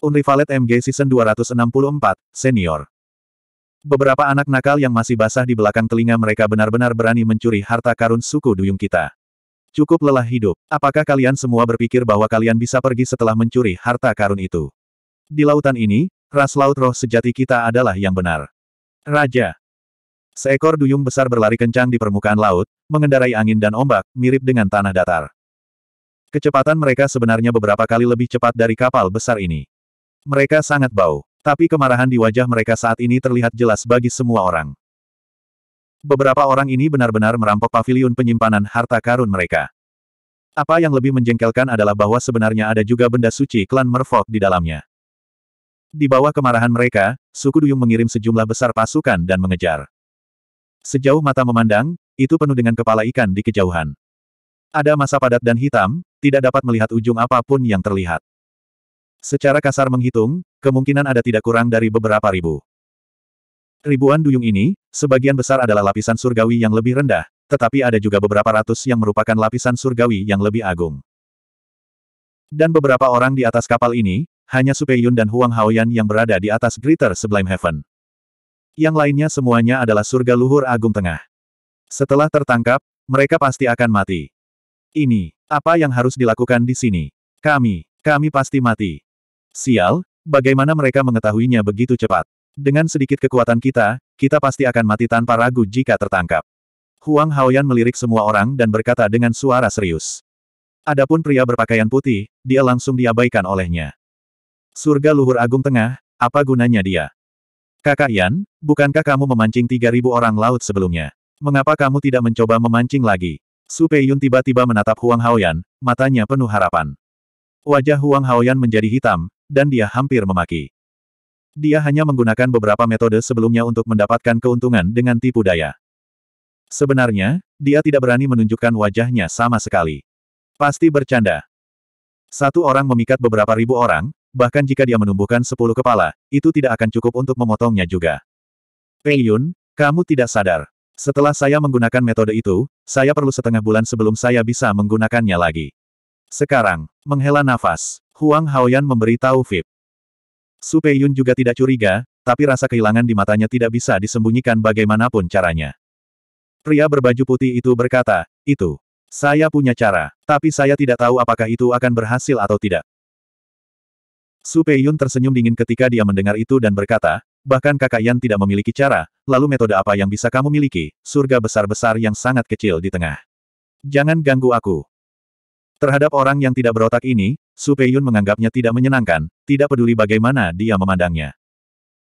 Unrivaled MG Season 264, Senior. Beberapa anak nakal yang masih basah di belakang telinga mereka benar-benar berani mencuri harta karun suku duyung kita. Cukup lelah hidup. Apakah kalian semua berpikir bahwa kalian bisa pergi setelah mencuri harta karun itu? Di lautan ini, ras laut roh sejati kita adalah yang benar. Raja. Seekor duyung besar berlari kencang di permukaan laut, mengendarai angin dan ombak, mirip dengan tanah datar. Kecepatan mereka sebenarnya beberapa kali lebih cepat dari kapal besar ini. Mereka sangat bau, tapi kemarahan di wajah mereka saat ini terlihat jelas bagi semua orang. Beberapa orang ini benar-benar merampok paviliun penyimpanan harta karun mereka. Apa yang lebih menjengkelkan adalah bahwa sebenarnya ada juga benda suci klan Merfolk di dalamnya. Di bawah kemarahan mereka, suku Duyung mengirim sejumlah besar pasukan dan mengejar. Sejauh mata memandang, itu penuh dengan kepala ikan di kejauhan. Ada masa padat dan hitam, tidak dapat melihat ujung apapun yang terlihat. Secara kasar menghitung, kemungkinan ada tidak kurang dari beberapa ribu. Ribuan duyung ini, sebagian besar adalah lapisan surgawi yang lebih rendah, tetapi ada juga beberapa ratus yang merupakan lapisan surgawi yang lebih agung. Dan beberapa orang di atas kapal ini, hanya Yun dan Huang Haoyan yang berada di atas Greater Sublime Heaven. Yang lainnya semuanya adalah surga luhur agung tengah. Setelah tertangkap, mereka pasti akan mati. Ini, apa yang harus dilakukan di sini? Kami, kami pasti mati. Sial, bagaimana mereka mengetahuinya begitu cepat? Dengan sedikit kekuatan kita, kita pasti akan mati tanpa ragu jika tertangkap. Huang Haoyan melirik semua orang dan berkata dengan suara serius. Adapun pria berpakaian putih, dia langsung diabaikan olehnya. Surga luhur agung tengah, apa gunanya dia? Kakak Yan, bukankah kamu memancing 3000 orang laut sebelumnya? Mengapa kamu tidak mencoba memancing lagi? Su Peiyun tiba-tiba menatap Huang Haoyan, matanya penuh harapan. Wajah Huang Haoyan menjadi hitam, dan dia hampir memaki. Dia hanya menggunakan beberapa metode sebelumnya untuk mendapatkan keuntungan dengan tipu daya. Sebenarnya, dia tidak berani menunjukkan wajahnya sama sekali. Pasti bercanda. Satu orang memikat beberapa ribu orang, bahkan jika dia menumbuhkan sepuluh kepala, itu tidak akan cukup untuk memotongnya juga. Pei Yun, kamu tidak sadar. Setelah saya menggunakan metode itu, saya perlu setengah bulan sebelum saya bisa menggunakannya lagi. Sekarang, menghela nafas, Huang Haoyan memberitahu Vip. Su Peiyun juga tidak curiga, tapi rasa kehilangan di matanya tidak bisa disembunyikan bagaimanapun caranya. Pria berbaju putih itu berkata, itu. Saya punya cara, tapi saya tidak tahu apakah itu akan berhasil atau tidak. Su Peiyun tersenyum dingin ketika dia mendengar itu dan berkata, bahkan kakak Yan tidak memiliki cara, lalu metode apa yang bisa kamu miliki, surga besar-besar yang sangat kecil di tengah. Jangan ganggu aku. Terhadap orang yang tidak berotak ini, Su Peiyun menganggapnya tidak menyenangkan, tidak peduli bagaimana dia memandangnya.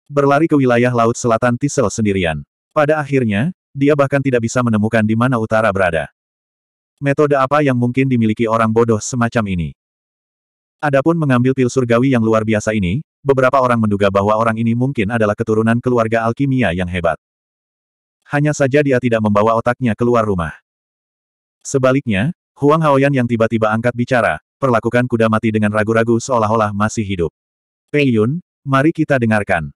Berlari ke wilayah Laut Selatan Tisel sendirian. Pada akhirnya, dia bahkan tidak bisa menemukan di mana utara berada. Metode apa yang mungkin dimiliki orang bodoh semacam ini? Adapun mengambil pil surgawi yang luar biasa ini, beberapa orang menduga bahwa orang ini mungkin adalah keturunan keluarga alkimia yang hebat. Hanya saja dia tidak membawa otaknya keluar rumah. Sebaliknya, Huang Haoyan yang tiba-tiba angkat bicara, perlakukan kuda mati dengan ragu-ragu seolah-olah masih hidup. Pei Yun, mari kita dengarkan.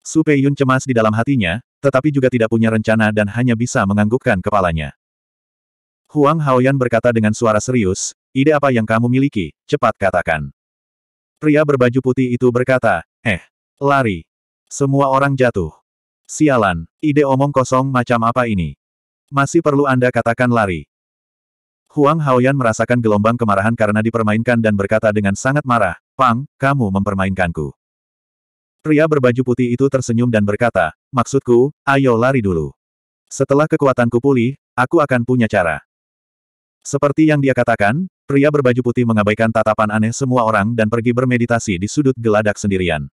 Su Pei Yun cemas di dalam hatinya, tetapi juga tidak punya rencana dan hanya bisa menganggukkan kepalanya. Huang Haoyan berkata dengan suara serius, ide apa yang kamu miliki, cepat katakan. Pria berbaju putih itu berkata, eh, lari. Semua orang jatuh. Sialan, ide omong kosong macam apa ini? Masih perlu Anda katakan lari. Huang Haoyan merasakan gelombang kemarahan karena dipermainkan dan berkata dengan sangat marah, Pang, kamu mempermainkanku. Pria berbaju putih itu tersenyum dan berkata, maksudku, ayo lari dulu. Setelah kekuatanku pulih, aku akan punya cara. Seperti yang dia katakan, pria berbaju putih mengabaikan tatapan aneh semua orang dan pergi bermeditasi di sudut geladak sendirian.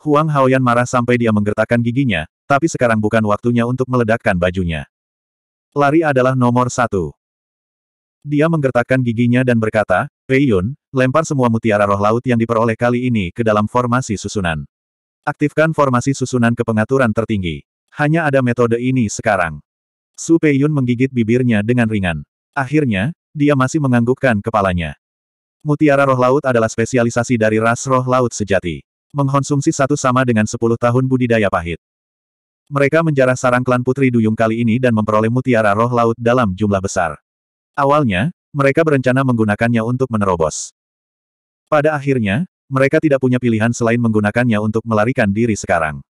Huang Haoyan marah sampai dia menggertakkan giginya, tapi sekarang bukan waktunya untuk meledakkan bajunya. Lari adalah nomor satu. Dia menggertakkan giginya dan berkata, Pei Yun, lempar semua mutiara roh laut yang diperoleh kali ini ke dalam formasi susunan. Aktifkan formasi susunan ke pengaturan tertinggi. Hanya ada metode ini sekarang. Su Pei Yun menggigit bibirnya dengan ringan. Akhirnya, dia masih menganggukkan kepalanya. Mutiara roh laut adalah spesialisasi dari ras roh laut sejati. Mengkonsumsi satu sama dengan sepuluh tahun budidaya pahit. Mereka menjarah sarang klan Putri Duyung kali ini dan memperoleh mutiara roh laut dalam jumlah besar. Awalnya, mereka berencana menggunakannya untuk menerobos. Pada akhirnya, mereka tidak punya pilihan selain menggunakannya untuk melarikan diri sekarang.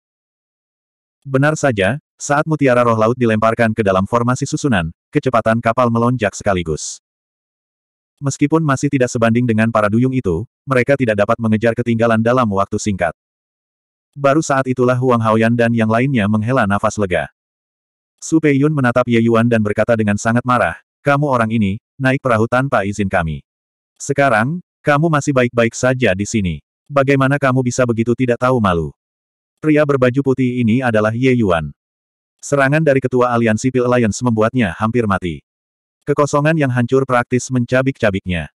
Benar saja, saat mutiara roh laut dilemparkan ke dalam formasi susunan, kecepatan kapal melonjak sekaligus. Meskipun masih tidak sebanding dengan para duyung itu, mereka tidak dapat mengejar ketinggalan dalam waktu singkat. Baru saat itulah Huang Haoyan dan yang lainnya menghela nafas lega. Su Peiyun menatap Ye Yuan dan berkata dengan sangat marah, kamu orang ini, naik perahu tanpa izin kami. Sekarang, kamu masih baik-baik saja di sini. Bagaimana kamu bisa begitu tidak tahu malu? Pria berbaju putih ini adalah Ye Yuan. Serangan dari ketua aliansi Pil Alliance membuatnya hampir mati. Kekosongan yang hancur praktis mencabik-cabiknya.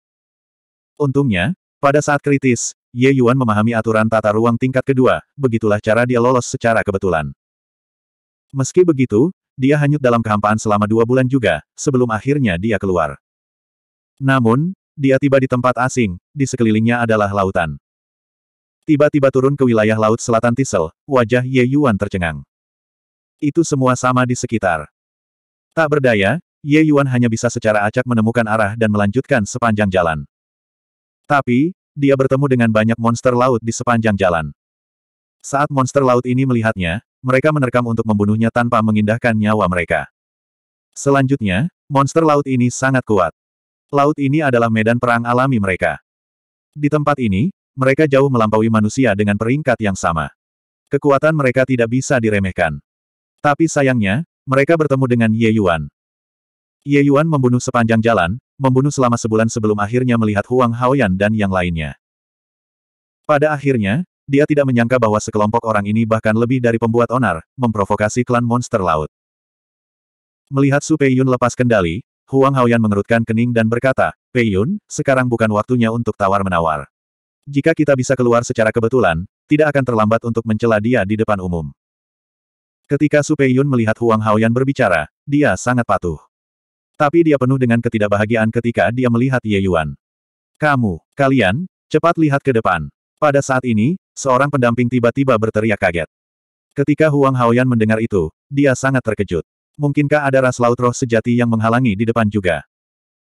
Untungnya, pada saat kritis, Ye Yuan memahami aturan tata ruang tingkat kedua, begitulah cara dia lolos secara kebetulan. Meski begitu, dia hanyut dalam kehampaan selama dua bulan juga, sebelum akhirnya dia keluar. Namun, dia tiba di tempat asing, di sekelilingnya adalah lautan. Tiba-tiba turun ke wilayah laut selatan Tisel, wajah Ye Yuan tercengang. Itu semua sama di sekitar. Tak berdaya, Ye Yuan hanya bisa secara acak menemukan arah dan melanjutkan sepanjang jalan. Tapi, dia bertemu dengan banyak monster laut di sepanjang jalan. Saat monster laut ini melihatnya, mereka menerkam untuk membunuhnya tanpa mengindahkan nyawa mereka. Selanjutnya, monster laut ini sangat kuat. Laut ini adalah medan perang alami mereka. Di tempat ini, mereka jauh melampaui manusia dengan peringkat yang sama. Kekuatan mereka tidak bisa diremehkan. Tapi sayangnya, mereka bertemu dengan Ye Yuan. Ye Yuan membunuh sepanjang jalan, membunuh selama sebulan sebelum akhirnya melihat Huang Haoyan dan yang lainnya. Pada akhirnya, dia tidak menyangka bahwa sekelompok orang ini bahkan lebih dari pembuat onar, memprovokasi klan monster laut. Melihat Su Peiyun lepas kendali, Huang Haoyan mengerutkan kening dan berkata, Peiyun, sekarang bukan waktunya untuk tawar-menawar. Jika kita bisa keluar secara kebetulan, tidak akan terlambat untuk mencela dia di depan umum. Ketika Su Peiyun melihat Huang Haoyan berbicara, dia sangat patuh. Tapi dia penuh dengan ketidakbahagiaan ketika dia melihat Ye Yuan. Kamu, kalian, cepat lihat ke depan. Pada saat ini, Seorang pendamping tiba-tiba berteriak kaget. Ketika Huang Haoyan mendengar itu, dia sangat terkejut. Mungkinkah ada ras laut roh sejati yang menghalangi di depan juga?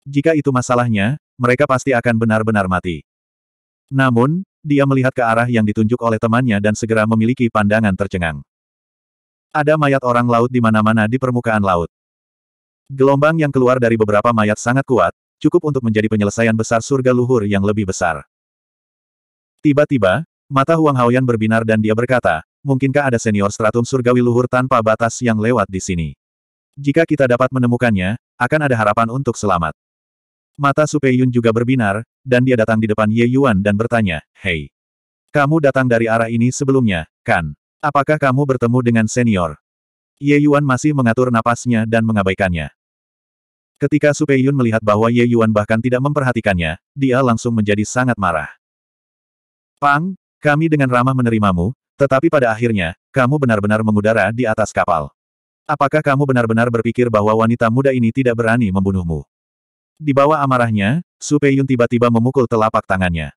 Jika itu masalahnya, mereka pasti akan benar-benar mati. Namun, dia melihat ke arah yang ditunjuk oleh temannya dan segera memiliki pandangan tercengang. Ada mayat orang laut di mana-mana di permukaan laut. Gelombang yang keluar dari beberapa mayat sangat kuat, cukup untuk menjadi penyelesaian besar surga luhur yang lebih besar. Tiba-tiba, Mata Huang Haoyan berbinar dan dia berkata, mungkinkah ada senior stratum surgawi luhur tanpa batas yang lewat di sini? Jika kita dapat menemukannya, akan ada harapan untuk selamat. Mata Supe Yun juga berbinar, dan dia datang di depan Ye Yuan dan bertanya, Hei, kamu datang dari arah ini sebelumnya, kan? Apakah kamu bertemu dengan senior? Ye Yuan masih mengatur napasnya dan mengabaikannya. Ketika Supe Yun melihat bahwa Ye Yuan bahkan tidak memperhatikannya, dia langsung menjadi sangat marah. Pang, kami dengan ramah menerimamu, tetapi pada akhirnya, kamu benar-benar mengudara di atas kapal. Apakah kamu benar-benar berpikir bahwa wanita muda ini tidak berani membunuhmu? Di bawah amarahnya, Su Peiyun tiba-tiba memukul telapak tangannya.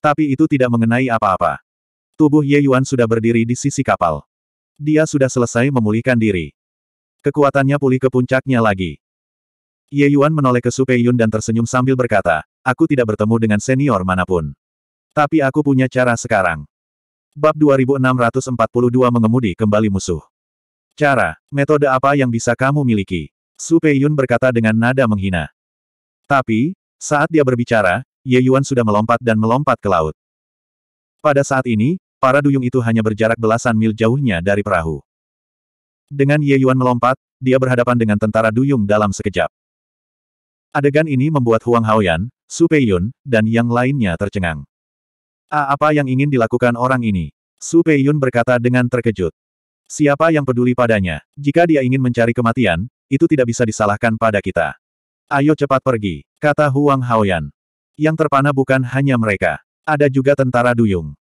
Tapi itu tidak mengenai apa-apa. Tubuh Ye Yuan sudah berdiri di sisi kapal. Dia sudah selesai memulihkan diri. Kekuatannya pulih ke puncaknya lagi. Ye Yuan menoleh ke Su Peiyun dan tersenyum sambil berkata, aku tidak bertemu dengan senior manapun. Tapi aku punya cara sekarang. Bab 2642 mengemudi kembali musuh. Cara, metode apa yang bisa kamu miliki? Su Peiyun berkata dengan nada menghina. Tapi, saat dia berbicara, Ye Yuan sudah melompat dan melompat ke laut. Pada saat ini, para duyung itu hanya berjarak belasan mil jauhnya dari perahu. Dengan Ye Yuan melompat, dia berhadapan dengan tentara duyung dalam sekejap. Adegan ini membuat Huang Haoyan, Su Peiyun, dan yang lainnya tercengang. A apa yang ingin dilakukan orang ini? Su Pei Yun berkata dengan terkejut. Siapa yang peduli padanya? Jika dia ingin mencari kematian, itu tidak bisa disalahkan pada kita. Ayo cepat pergi, kata Huang Haoyan. Yang terpana bukan hanya mereka. Ada juga tentara duyung.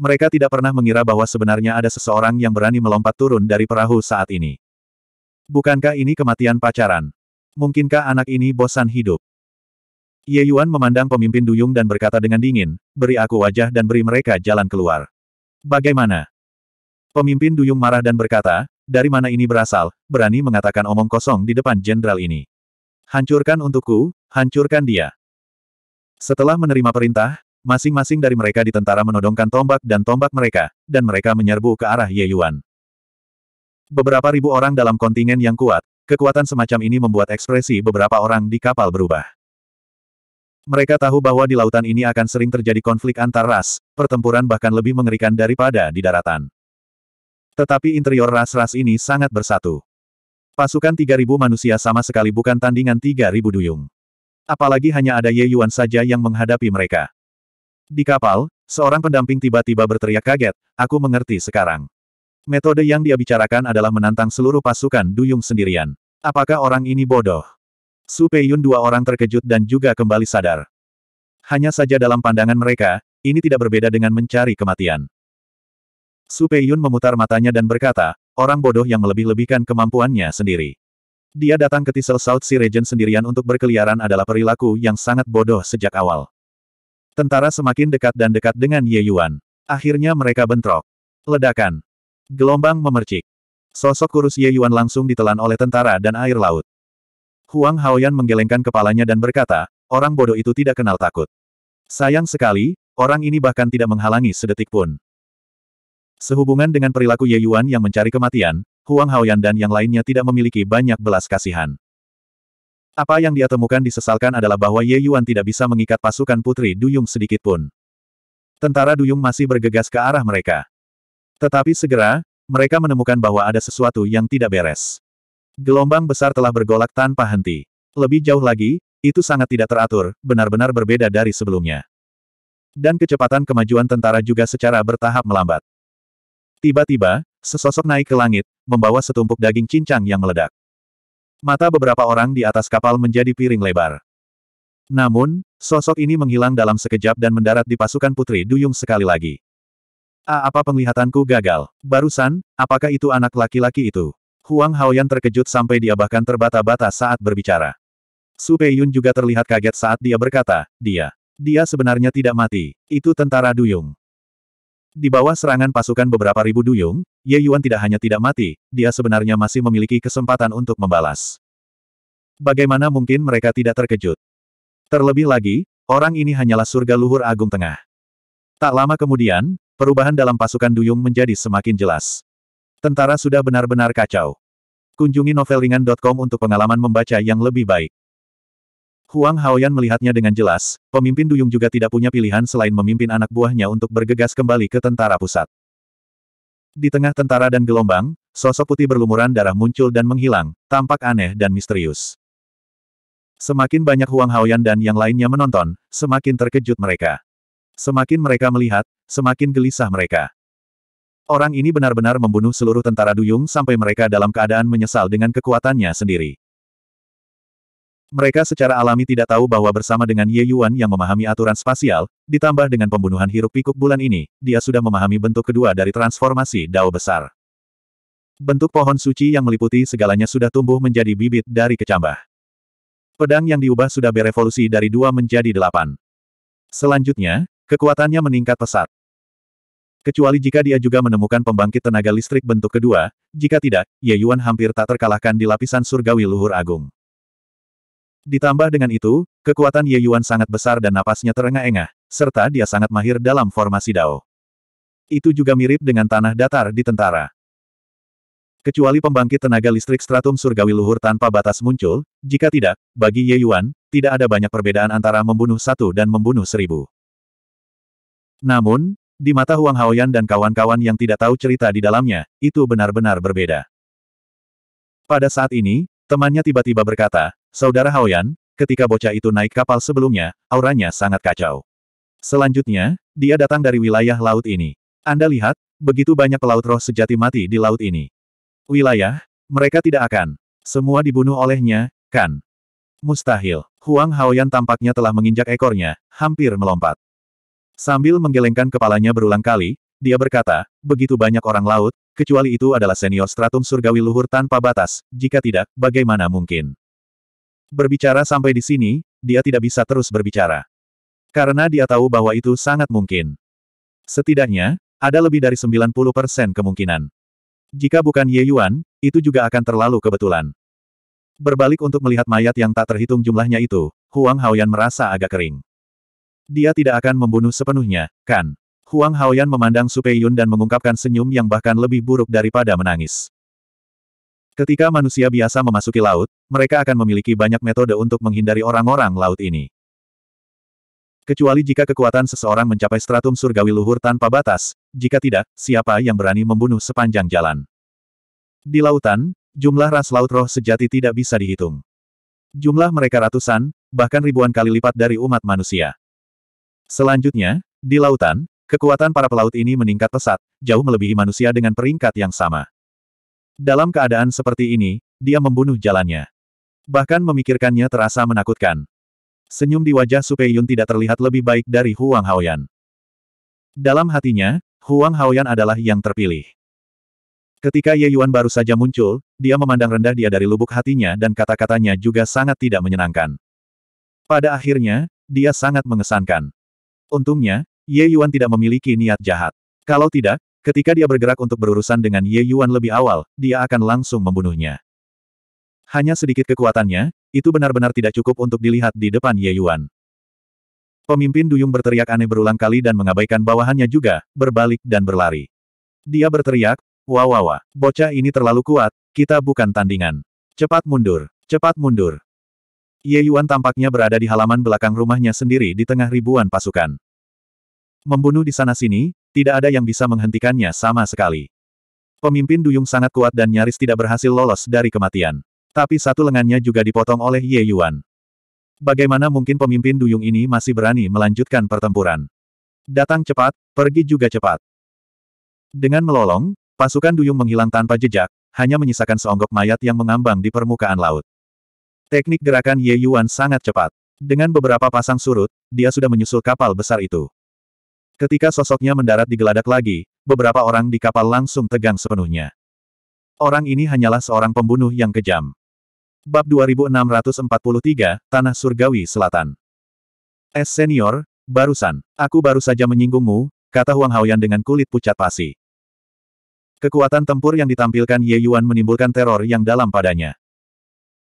Mereka tidak pernah mengira bahwa sebenarnya ada seseorang yang berani melompat turun dari perahu saat ini. Bukankah ini kematian pacaran? Mungkinkah anak ini bosan hidup? Ye Yuan memandang pemimpin Duyung dan berkata dengan dingin, beri aku wajah dan beri mereka jalan keluar. Bagaimana? Pemimpin Duyung marah dan berkata, dari mana ini berasal, berani mengatakan omong kosong di depan jenderal ini. Hancurkan untukku, hancurkan dia. Setelah menerima perintah, masing-masing dari mereka di tentara menodongkan tombak dan tombak mereka, dan mereka menyerbu ke arah Ye Yuan. Beberapa ribu orang dalam kontingen yang kuat, kekuatan semacam ini membuat ekspresi beberapa orang di kapal berubah. Mereka tahu bahwa di lautan ini akan sering terjadi konflik antar ras, pertempuran bahkan lebih mengerikan daripada di daratan. Tetapi interior ras-ras ini sangat bersatu. Pasukan 3.000 manusia sama sekali bukan tandingan 3.000 duyung. Apalagi hanya ada Ye Yuan saja yang menghadapi mereka. Di kapal, seorang pendamping tiba-tiba berteriak kaget, aku mengerti sekarang. Metode yang dia bicarakan adalah menantang seluruh pasukan duyung sendirian. Apakah orang ini bodoh? Su Peiyun dua orang terkejut dan juga kembali sadar. Hanya saja dalam pandangan mereka, ini tidak berbeda dengan mencari kematian. Su Peiyun memutar matanya dan berkata, orang bodoh yang melebih-lebihkan kemampuannya sendiri. Dia datang ke Tisel South Sea Region sendirian untuk berkeliaran adalah perilaku yang sangat bodoh sejak awal. Tentara semakin dekat dan dekat dengan Ye Yuan. Akhirnya mereka bentrok. Ledakan. Gelombang memercik. Sosok kurus Ye Yuan langsung ditelan oleh tentara dan air laut. Huang Haoyan menggelengkan kepalanya dan berkata, orang bodoh itu tidak kenal takut. Sayang sekali, orang ini bahkan tidak menghalangi sedetik pun. Sehubungan dengan perilaku Ye Yuan yang mencari kematian, Huang Haoyan dan yang lainnya tidak memiliki banyak belas kasihan. Apa yang dia temukan disesalkan adalah bahwa Ye Yuan tidak bisa mengikat pasukan Putri Duyung sedikit pun. Tentara Duyung masih bergegas ke arah mereka. Tetapi segera, mereka menemukan bahwa ada sesuatu yang tidak beres. Gelombang besar telah bergolak tanpa henti. Lebih jauh lagi, itu sangat tidak teratur, benar-benar berbeda dari sebelumnya. Dan kecepatan kemajuan tentara juga secara bertahap melambat. Tiba-tiba, sesosok naik ke langit, membawa setumpuk daging cincang yang meledak. Mata beberapa orang di atas kapal menjadi piring lebar. Namun, sosok ini menghilang dalam sekejap dan mendarat di pasukan Putri Duyung sekali lagi. A, ah, apa penglihatanku gagal? Barusan, apakah itu anak laki-laki itu? Huang Haoyan terkejut sampai dia bahkan terbata-bata saat berbicara. Su Peiyun juga terlihat kaget saat dia berkata, dia, dia sebenarnya tidak mati, itu tentara Duyung. Di bawah serangan pasukan beberapa ribu duyung, Ye Yuan tidak hanya tidak mati, dia sebenarnya masih memiliki kesempatan untuk membalas. Bagaimana mungkin mereka tidak terkejut? Terlebih lagi, orang ini hanyalah surga luhur agung tengah. Tak lama kemudian, perubahan dalam pasukan duyung menjadi semakin jelas. Tentara sudah benar-benar kacau. Kunjungi novelringan.com untuk pengalaman membaca yang lebih baik. Huang Haoyan melihatnya dengan jelas, pemimpin Duyung juga tidak punya pilihan selain memimpin anak buahnya untuk bergegas kembali ke tentara pusat. Di tengah tentara dan gelombang, sosok putih berlumuran darah muncul dan menghilang, tampak aneh dan misterius. Semakin banyak Huang Haoyan dan yang lainnya menonton, semakin terkejut mereka. Semakin mereka melihat, semakin gelisah mereka. Orang ini benar-benar membunuh seluruh tentara Duyung sampai mereka dalam keadaan menyesal dengan kekuatannya sendiri. Mereka secara alami tidak tahu bahwa bersama dengan Ye Yuan yang memahami aturan spasial, ditambah dengan pembunuhan hiruk-pikuk bulan ini, dia sudah memahami bentuk kedua dari transformasi Dao besar. Bentuk pohon suci yang meliputi segalanya sudah tumbuh menjadi bibit dari kecambah. Pedang yang diubah sudah berevolusi dari dua menjadi delapan. Selanjutnya, kekuatannya meningkat pesat. Kecuali jika dia juga menemukan pembangkit tenaga listrik bentuk kedua, jika tidak, Ye Yuan hampir tak terkalahkan di lapisan surgawi luhur agung. Ditambah dengan itu, kekuatan Ye Yuan sangat besar dan napasnya terengah-engah, serta dia sangat mahir dalam formasi Dao. Itu juga mirip dengan tanah datar di tentara. Kecuali pembangkit tenaga listrik stratum surgawi luhur tanpa batas muncul, jika tidak, bagi Ye Yuan, tidak ada banyak perbedaan antara membunuh satu dan membunuh seribu. Namun, di mata Huang Haoyan dan kawan-kawan yang tidak tahu cerita di dalamnya, itu benar-benar berbeda. Pada saat ini, temannya tiba-tiba berkata, Saudara Haoyan, ketika bocah itu naik kapal sebelumnya, auranya sangat kacau. Selanjutnya, dia datang dari wilayah laut ini. Anda lihat, begitu banyak pelaut roh sejati mati di laut ini. Wilayah, mereka tidak akan. Semua dibunuh olehnya, kan? Mustahil. Huang Haoyan tampaknya telah menginjak ekornya, hampir melompat. Sambil menggelengkan kepalanya berulang kali, dia berkata, begitu banyak orang laut, kecuali itu adalah senior stratum surgawi luhur tanpa batas, jika tidak, bagaimana mungkin? Berbicara sampai di sini, dia tidak bisa terus berbicara. Karena dia tahu bahwa itu sangat mungkin. Setidaknya, ada lebih dari 90% kemungkinan. Jika bukan Ye Yuan, itu juga akan terlalu kebetulan. Berbalik untuk melihat mayat yang tak terhitung jumlahnya itu, Huang Haoyan merasa agak kering. Dia tidak akan membunuh sepenuhnya, kan? Huang Haoyan memandang Su Peiyun dan mengungkapkan senyum yang bahkan lebih buruk daripada menangis. Ketika manusia biasa memasuki laut, mereka akan memiliki banyak metode untuk menghindari orang-orang laut ini. Kecuali jika kekuatan seseorang mencapai stratum surgawi luhur tanpa batas, jika tidak, siapa yang berani membunuh sepanjang jalan? Di lautan, jumlah ras laut roh sejati tidak bisa dihitung. Jumlah mereka ratusan, bahkan ribuan kali lipat dari umat manusia. Selanjutnya, di lautan, kekuatan para pelaut ini meningkat pesat, jauh melebihi manusia dengan peringkat yang sama. Dalam keadaan seperti ini, dia membunuh jalannya. Bahkan memikirkannya terasa menakutkan. Senyum di wajah Supei Yun tidak terlihat lebih baik dari Huang Haoyan. Dalam hatinya, Huang Haoyan adalah yang terpilih. Ketika Ye Yuan baru saja muncul, dia memandang rendah dia dari lubuk hatinya dan kata-katanya juga sangat tidak menyenangkan. Pada akhirnya, dia sangat mengesankan. Untungnya, Ye Yuan tidak memiliki niat jahat. Kalau tidak, ketika dia bergerak untuk berurusan dengan Ye Yuan lebih awal, dia akan langsung membunuhnya. Hanya sedikit kekuatannya, itu benar-benar tidak cukup untuk dilihat di depan Ye Yuan. Pemimpin Duyung berteriak aneh berulang kali dan mengabaikan bawahannya juga, berbalik dan berlari. Dia berteriak, Wah wah wah, bocah ini terlalu kuat, kita bukan tandingan. Cepat mundur, cepat mundur. Ye Yuan tampaknya berada di halaman belakang rumahnya sendiri di tengah ribuan pasukan. Membunuh di sana-sini, tidak ada yang bisa menghentikannya sama sekali. Pemimpin Duyung sangat kuat dan nyaris tidak berhasil lolos dari kematian. Tapi satu lengannya juga dipotong oleh Ye Yuan. Bagaimana mungkin pemimpin Duyung ini masih berani melanjutkan pertempuran? Datang cepat, pergi juga cepat. Dengan melolong, pasukan Duyung menghilang tanpa jejak, hanya menyisakan seonggok mayat yang mengambang di permukaan laut. Teknik gerakan Ye Yuan sangat cepat. Dengan beberapa pasang surut, dia sudah menyusul kapal besar itu. Ketika sosoknya mendarat di geladak lagi, beberapa orang di kapal langsung tegang sepenuhnya. Orang ini hanyalah seorang pembunuh yang kejam. Bab 2643, Tanah Surgawi Selatan. Es senior, barusan, aku baru saja menyinggungmu, kata Huang Haoyan dengan kulit pucat pasi. Kekuatan tempur yang ditampilkan Ye Yuan menimbulkan teror yang dalam padanya.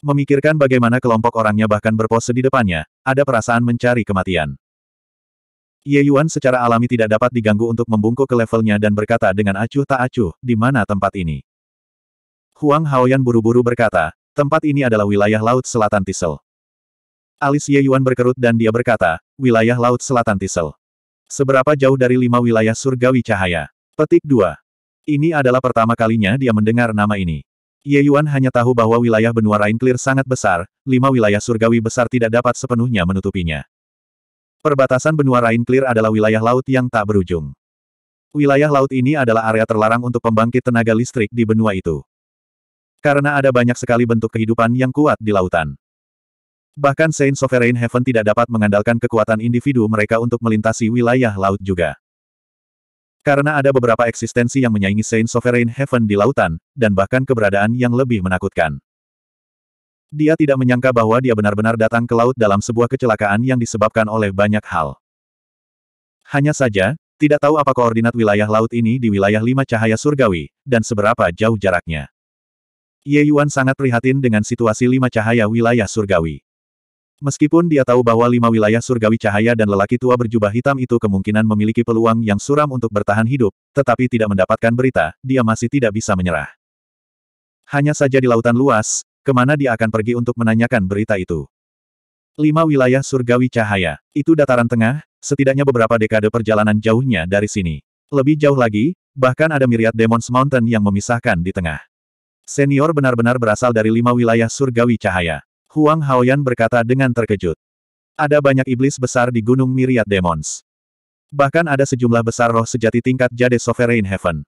Memikirkan bagaimana kelompok orangnya bahkan berpose di depannya, ada perasaan mencari kematian. Ye Yuan secara alami tidak dapat diganggu untuk membungkuk ke levelnya dan berkata dengan acuh tak acuh, di mana tempat ini. Huang Haoyan buru-buru berkata, tempat ini adalah wilayah Laut Selatan Tisel. Alis Ye Yuan berkerut dan dia berkata, wilayah Laut Selatan Tisel. Seberapa jauh dari lima wilayah surgawi cahaya? Petik dua. Ini adalah pertama kalinya dia mendengar nama ini. Ye Yuan hanya tahu bahwa wilayah benua Rainclear sangat besar, lima wilayah surgawi besar tidak dapat sepenuhnya menutupinya. Perbatasan benua Rainclear adalah wilayah laut yang tak berujung. Wilayah laut ini adalah area terlarang untuk pembangkit tenaga listrik di benua itu. Karena ada banyak sekali bentuk kehidupan yang kuat di lautan. Bahkan Saint Sovereign Heaven tidak dapat mengandalkan kekuatan individu mereka untuk melintasi wilayah laut juga. Karena ada beberapa eksistensi yang menyaingi Saint Sovereign Heaven di lautan, dan bahkan keberadaan yang lebih menakutkan. Dia tidak menyangka bahwa dia benar-benar datang ke laut dalam sebuah kecelakaan yang disebabkan oleh banyak hal. Hanya saja, tidak tahu apa koordinat wilayah laut ini di wilayah lima cahaya surgawi, dan seberapa jauh jaraknya. Ye Yuan sangat prihatin dengan situasi lima cahaya wilayah surgawi. Meskipun dia tahu bahwa lima wilayah surgawi cahaya dan lelaki tua berjubah hitam itu kemungkinan memiliki peluang yang suram untuk bertahan hidup, tetapi tidak mendapatkan berita, dia masih tidak bisa menyerah. Hanya saja di lautan luas, kemana dia akan pergi untuk menanyakan berita itu. Lima wilayah surgawi cahaya, itu dataran tengah, setidaknya beberapa dekade perjalanan jauhnya dari sini. Lebih jauh lagi, bahkan ada miriat Demons Mountain yang memisahkan di tengah. Senior benar-benar berasal dari lima wilayah surgawi cahaya. Huang Haoyan berkata dengan terkejut. Ada banyak iblis besar di Gunung Miriat Demons. Bahkan ada sejumlah besar roh sejati tingkat Jade Sovereign Heaven.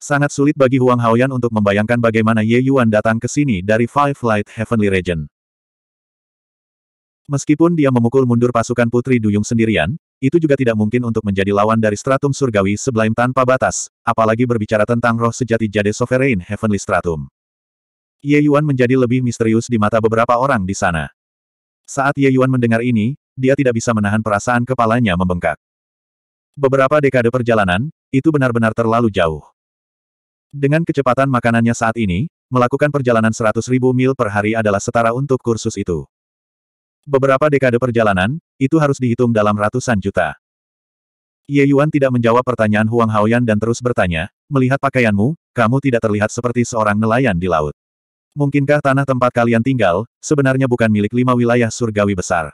Sangat sulit bagi Huang Haoyan untuk membayangkan bagaimana Ye Yuan datang ke sini dari Five Light Heavenly Region. Meskipun dia memukul mundur pasukan Putri Duyung sendirian, itu juga tidak mungkin untuk menjadi lawan dari stratum surgawi sebelum tanpa batas, apalagi berbicara tentang roh sejati Jade Sovereign Heavenly Stratum. Ye Yuan menjadi lebih misterius di mata beberapa orang di sana. Saat Ye Yuan mendengar ini, dia tidak bisa menahan perasaan kepalanya membengkak. Beberapa dekade perjalanan, itu benar-benar terlalu jauh. Dengan kecepatan makanannya saat ini, melakukan perjalanan 100.000 mil per hari adalah setara untuk kursus itu. Beberapa dekade perjalanan, itu harus dihitung dalam ratusan juta. Ye Yuan tidak menjawab pertanyaan Huang Haoyan dan terus bertanya, melihat pakaianmu, kamu tidak terlihat seperti seorang nelayan di laut. Mungkinkah tanah tempat kalian tinggal, sebenarnya bukan milik lima wilayah surgawi besar?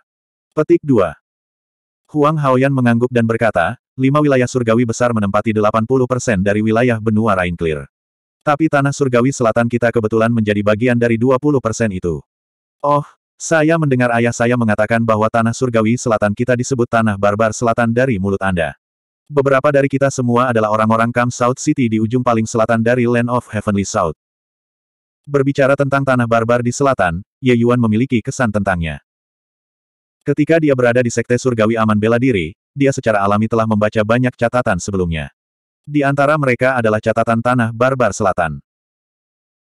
Petik 2. Huang Haoyan mengangguk dan berkata, lima wilayah surgawi besar menempati 80% dari wilayah benua Rain Clear. Tapi tanah surgawi selatan kita kebetulan menjadi bagian dari 20% itu. Oh, saya mendengar ayah saya mengatakan bahwa tanah surgawi selatan kita disebut tanah barbar selatan dari mulut Anda. Beberapa dari kita semua adalah orang-orang Camp South City di ujung paling selatan dari Land of Heavenly South. Berbicara tentang tanah barbar di selatan, Ye Yuan memiliki kesan tentangnya. Ketika dia berada di Sekte Surgawi Aman Bela Diri, dia secara alami telah membaca banyak catatan sebelumnya. Di antara mereka adalah catatan tanah barbar selatan.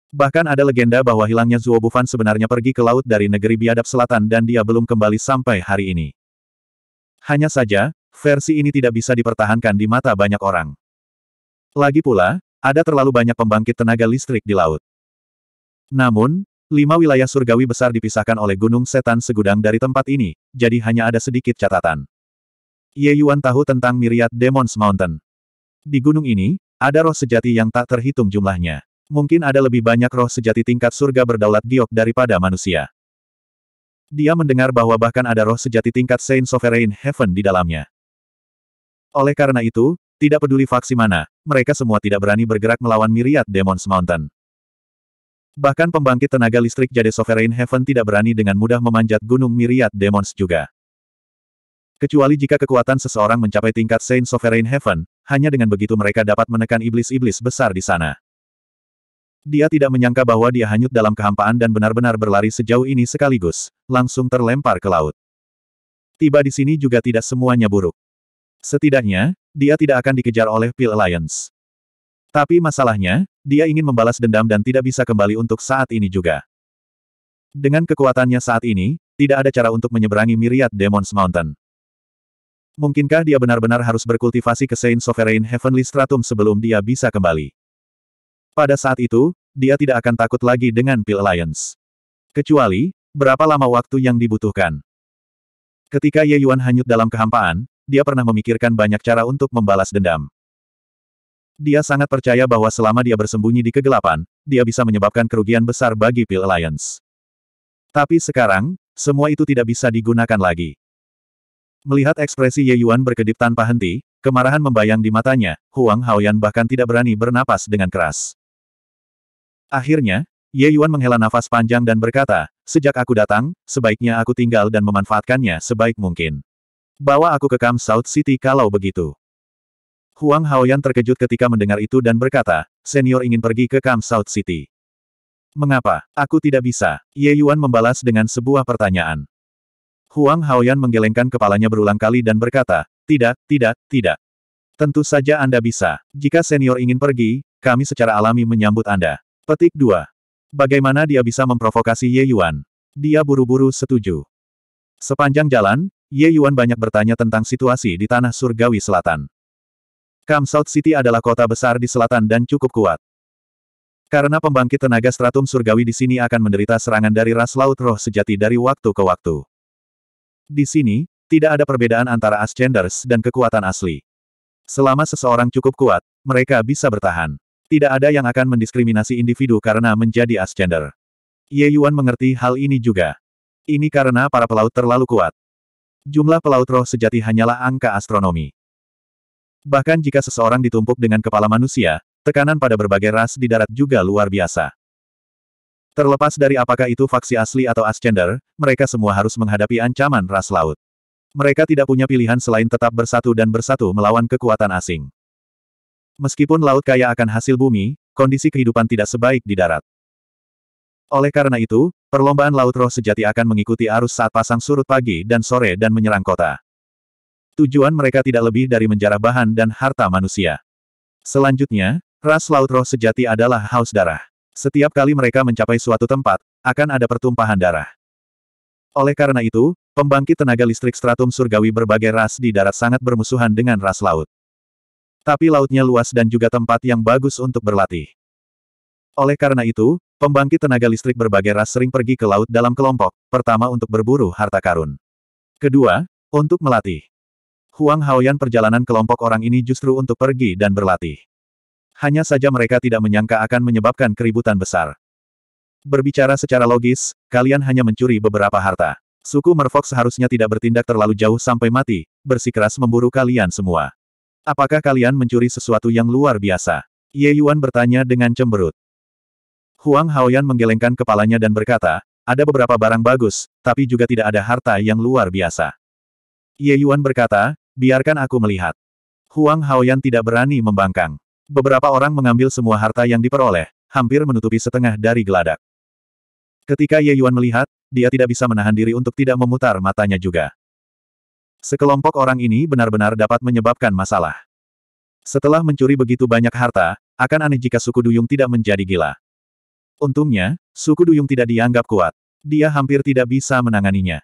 Bahkan ada legenda bahwa hilangnya Zuo Bufan sebenarnya pergi ke laut dari negeri biadab selatan dan dia belum kembali sampai hari ini. Hanya saja, versi ini tidak bisa dipertahankan di mata banyak orang. Lagi pula, ada terlalu banyak pembangkit tenaga listrik di laut. Namun, lima wilayah surgawi besar dipisahkan oleh gunung setan segudang dari tempat ini, jadi hanya ada sedikit catatan. Ye Yuan tahu tentang miriad Demons Mountain. Di gunung ini, ada roh sejati yang tak terhitung jumlahnya. Mungkin ada lebih banyak roh sejati tingkat surga berdaulat giok daripada manusia. Dia mendengar bahwa bahkan ada roh sejati tingkat Saint Sovereign Heaven di dalamnya. Oleh karena itu, tidak peduli faksi mana, mereka semua tidak berani bergerak melawan miriad Demons Mountain. Bahkan pembangkit tenaga listrik Jade Sovereign Heaven tidak berani dengan mudah memanjat gunung miriat demons juga. Kecuali jika kekuatan seseorang mencapai tingkat Saint Sovereign Heaven, hanya dengan begitu mereka dapat menekan iblis-iblis besar di sana. Dia tidak menyangka bahwa dia hanyut dalam kehampaan dan benar-benar berlari sejauh ini sekaligus, langsung terlempar ke laut. Tiba di sini juga tidak semuanya buruk. Setidaknya, dia tidak akan dikejar oleh Pill Alliance. Tapi masalahnya, dia ingin membalas dendam dan tidak bisa kembali untuk saat ini juga. Dengan kekuatannya saat ini, tidak ada cara untuk menyeberangi miriat Demon's Mountain. Mungkinkah dia benar-benar harus berkultivasi ke Saint Sovereign Heavenly Stratum sebelum dia bisa kembali? Pada saat itu, dia tidak akan takut lagi dengan Pill Alliance. Kecuali, berapa lama waktu yang dibutuhkan. Ketika Ye Yuan hanyut dalam kehampaan, dia pernah memikirkan banyak cara untuk membalas dendam. Dia sangat percaya bahwa selama dia bersembunyi di kegelapan, dia bisa menyebabkan kerugian besar bagi Pil Alliance. Tapi sekarang, semua itu tidak bisa digunakan lagi. Melihat ekspresi Ye Yuan berkedip tanpa henti, kemarahan membayang di matanya, Huang Haoyan bahkan tidak berani bernapas dengan keras. Akhirnya, Ye Yuan menghela nafas panjang dan berkata, Sejak aku datang, sebaiknya aku tinggal dan memanfaatkannya sebaik mungkin. Bawa aku ke Kam South City kalau begitu. Huang Haoyan terkejut ketika mendengar itu dan berkata, senior ingin pergi ke Kam South City. Mengapa? Aku tidak bisa. Ye Yuan membalas dengan sebuah pertanyaan. Huang Haoyan menggelengkan kepalanya berulang kali dan berkata, tidak, tidak, tidak. Tentu saja Anda bisa. Jika senior ingin pergi, kami secara alami menyambut Anda. Petik 2. Bagaimana dia bisa memprovokasi Ye Yuan? Dia buru-buru setuju. Sepanjang jalan, Ye Yuan banyak bertanya tentang situasi di tanah surgawi selatan. Kam South City adalah kota besar di selatan dan cukup kuat. Karena pembangkit tenaga stratum surgawi di sini akan menderita serangan dari ras laut roh sejati dari waktu ke waktu. Di sini, tidak ada perbedaan antara Ascenders dan kekuatan asli. Selama seseorang cukup kuat, mereka bisa bertahan. Tidak ada yang akan mendiskriminasi individu karena menjadi Ascender. Ye Yuan mengerti hal ini juga. Ini karena para pelaut terlalu kuat. Jumlah pelaut roh sejati hanyalah angka astronomi. Bahkan jika seseorang ditumpuk dengan kepala manusia, tekanan pada berbagai ras di darat juga luar biasa. Terlepas dari apakah itu faksi asli atau ascender, mereka semua harus menghadapi ancaman ras laut. Mereka tidak punya pilihan selain tetap bersatu dan bersatu melawan kekuatan asing. Meskipun laut kaya akan hasil bumi, kondisi kehidupan tidak sebaik di darat. Oleh karena itu, perlombaan laut roh sejati akan mengikuti arus saat pasang surut pagi dan sore dan menyerang kota. Tujuan mereka tidak lebih dari menjarah bahan dan harta manusia. Selanjutnya, ras laut roh sejati adalah haus darah. Setiap kali mereka mencapai suatu tempat, akan ada pertumpahan darah. Oleh karena itu, pembangkit tenaga listrik stratum surgawi berbagai ras di darat sangat bermusuhan dengan ras laut. Tapi lautnya luas dan juga tempat yang bagus untuk berlatih. Oleh karena itu, pembangkit tenaga listrik berbagai ras sering pergi ke laut dalam kelompok, pertama untuk berburu harta karun. Kedua, untuk melatih. Huang Haoyan perjalanan kelompok orang ini justru untuk pergi dan berlatih. Hanya saja mereka tidak menyangka akan menyebabkan keributan besar. Berbicara secara logis, kalian hanya mencuri beberapa harta. Suku Merfok seharusnya tidak bertindak terlalu jauh sampai mati, bersikeras memburu kalian semua. Apakah kalian mencuri sesuatu yang luar biasa? Ye Yuan bertanya dengan cemberut. Huang Haoyan menggelengkan kepalanya dan berkata, ada beberapa barang bagus, tapi juga tidak ada harta yang luar biasa. Ye Yuan berkata, Biarkan aku melihat. Huang Haoyan tidak berani membangkang. Beberapa orang mengambil semua harta yang diperoleh, hampir menutupi setengah dari geladak. Ketika Ye Yuan melihat, dia tidak bisa menahan diri untuk tidak memutar matanya juga. Sekelompok orang ini benar-benar dapat menyebabkan masalah. Setelah mencuri begitu banyak harta, akan aneh jika suku Duyung tidak menjadi gila. Untungnya, suku Duyung tidak dianggap kuat. Dia hampir tidak bisa menanganinya.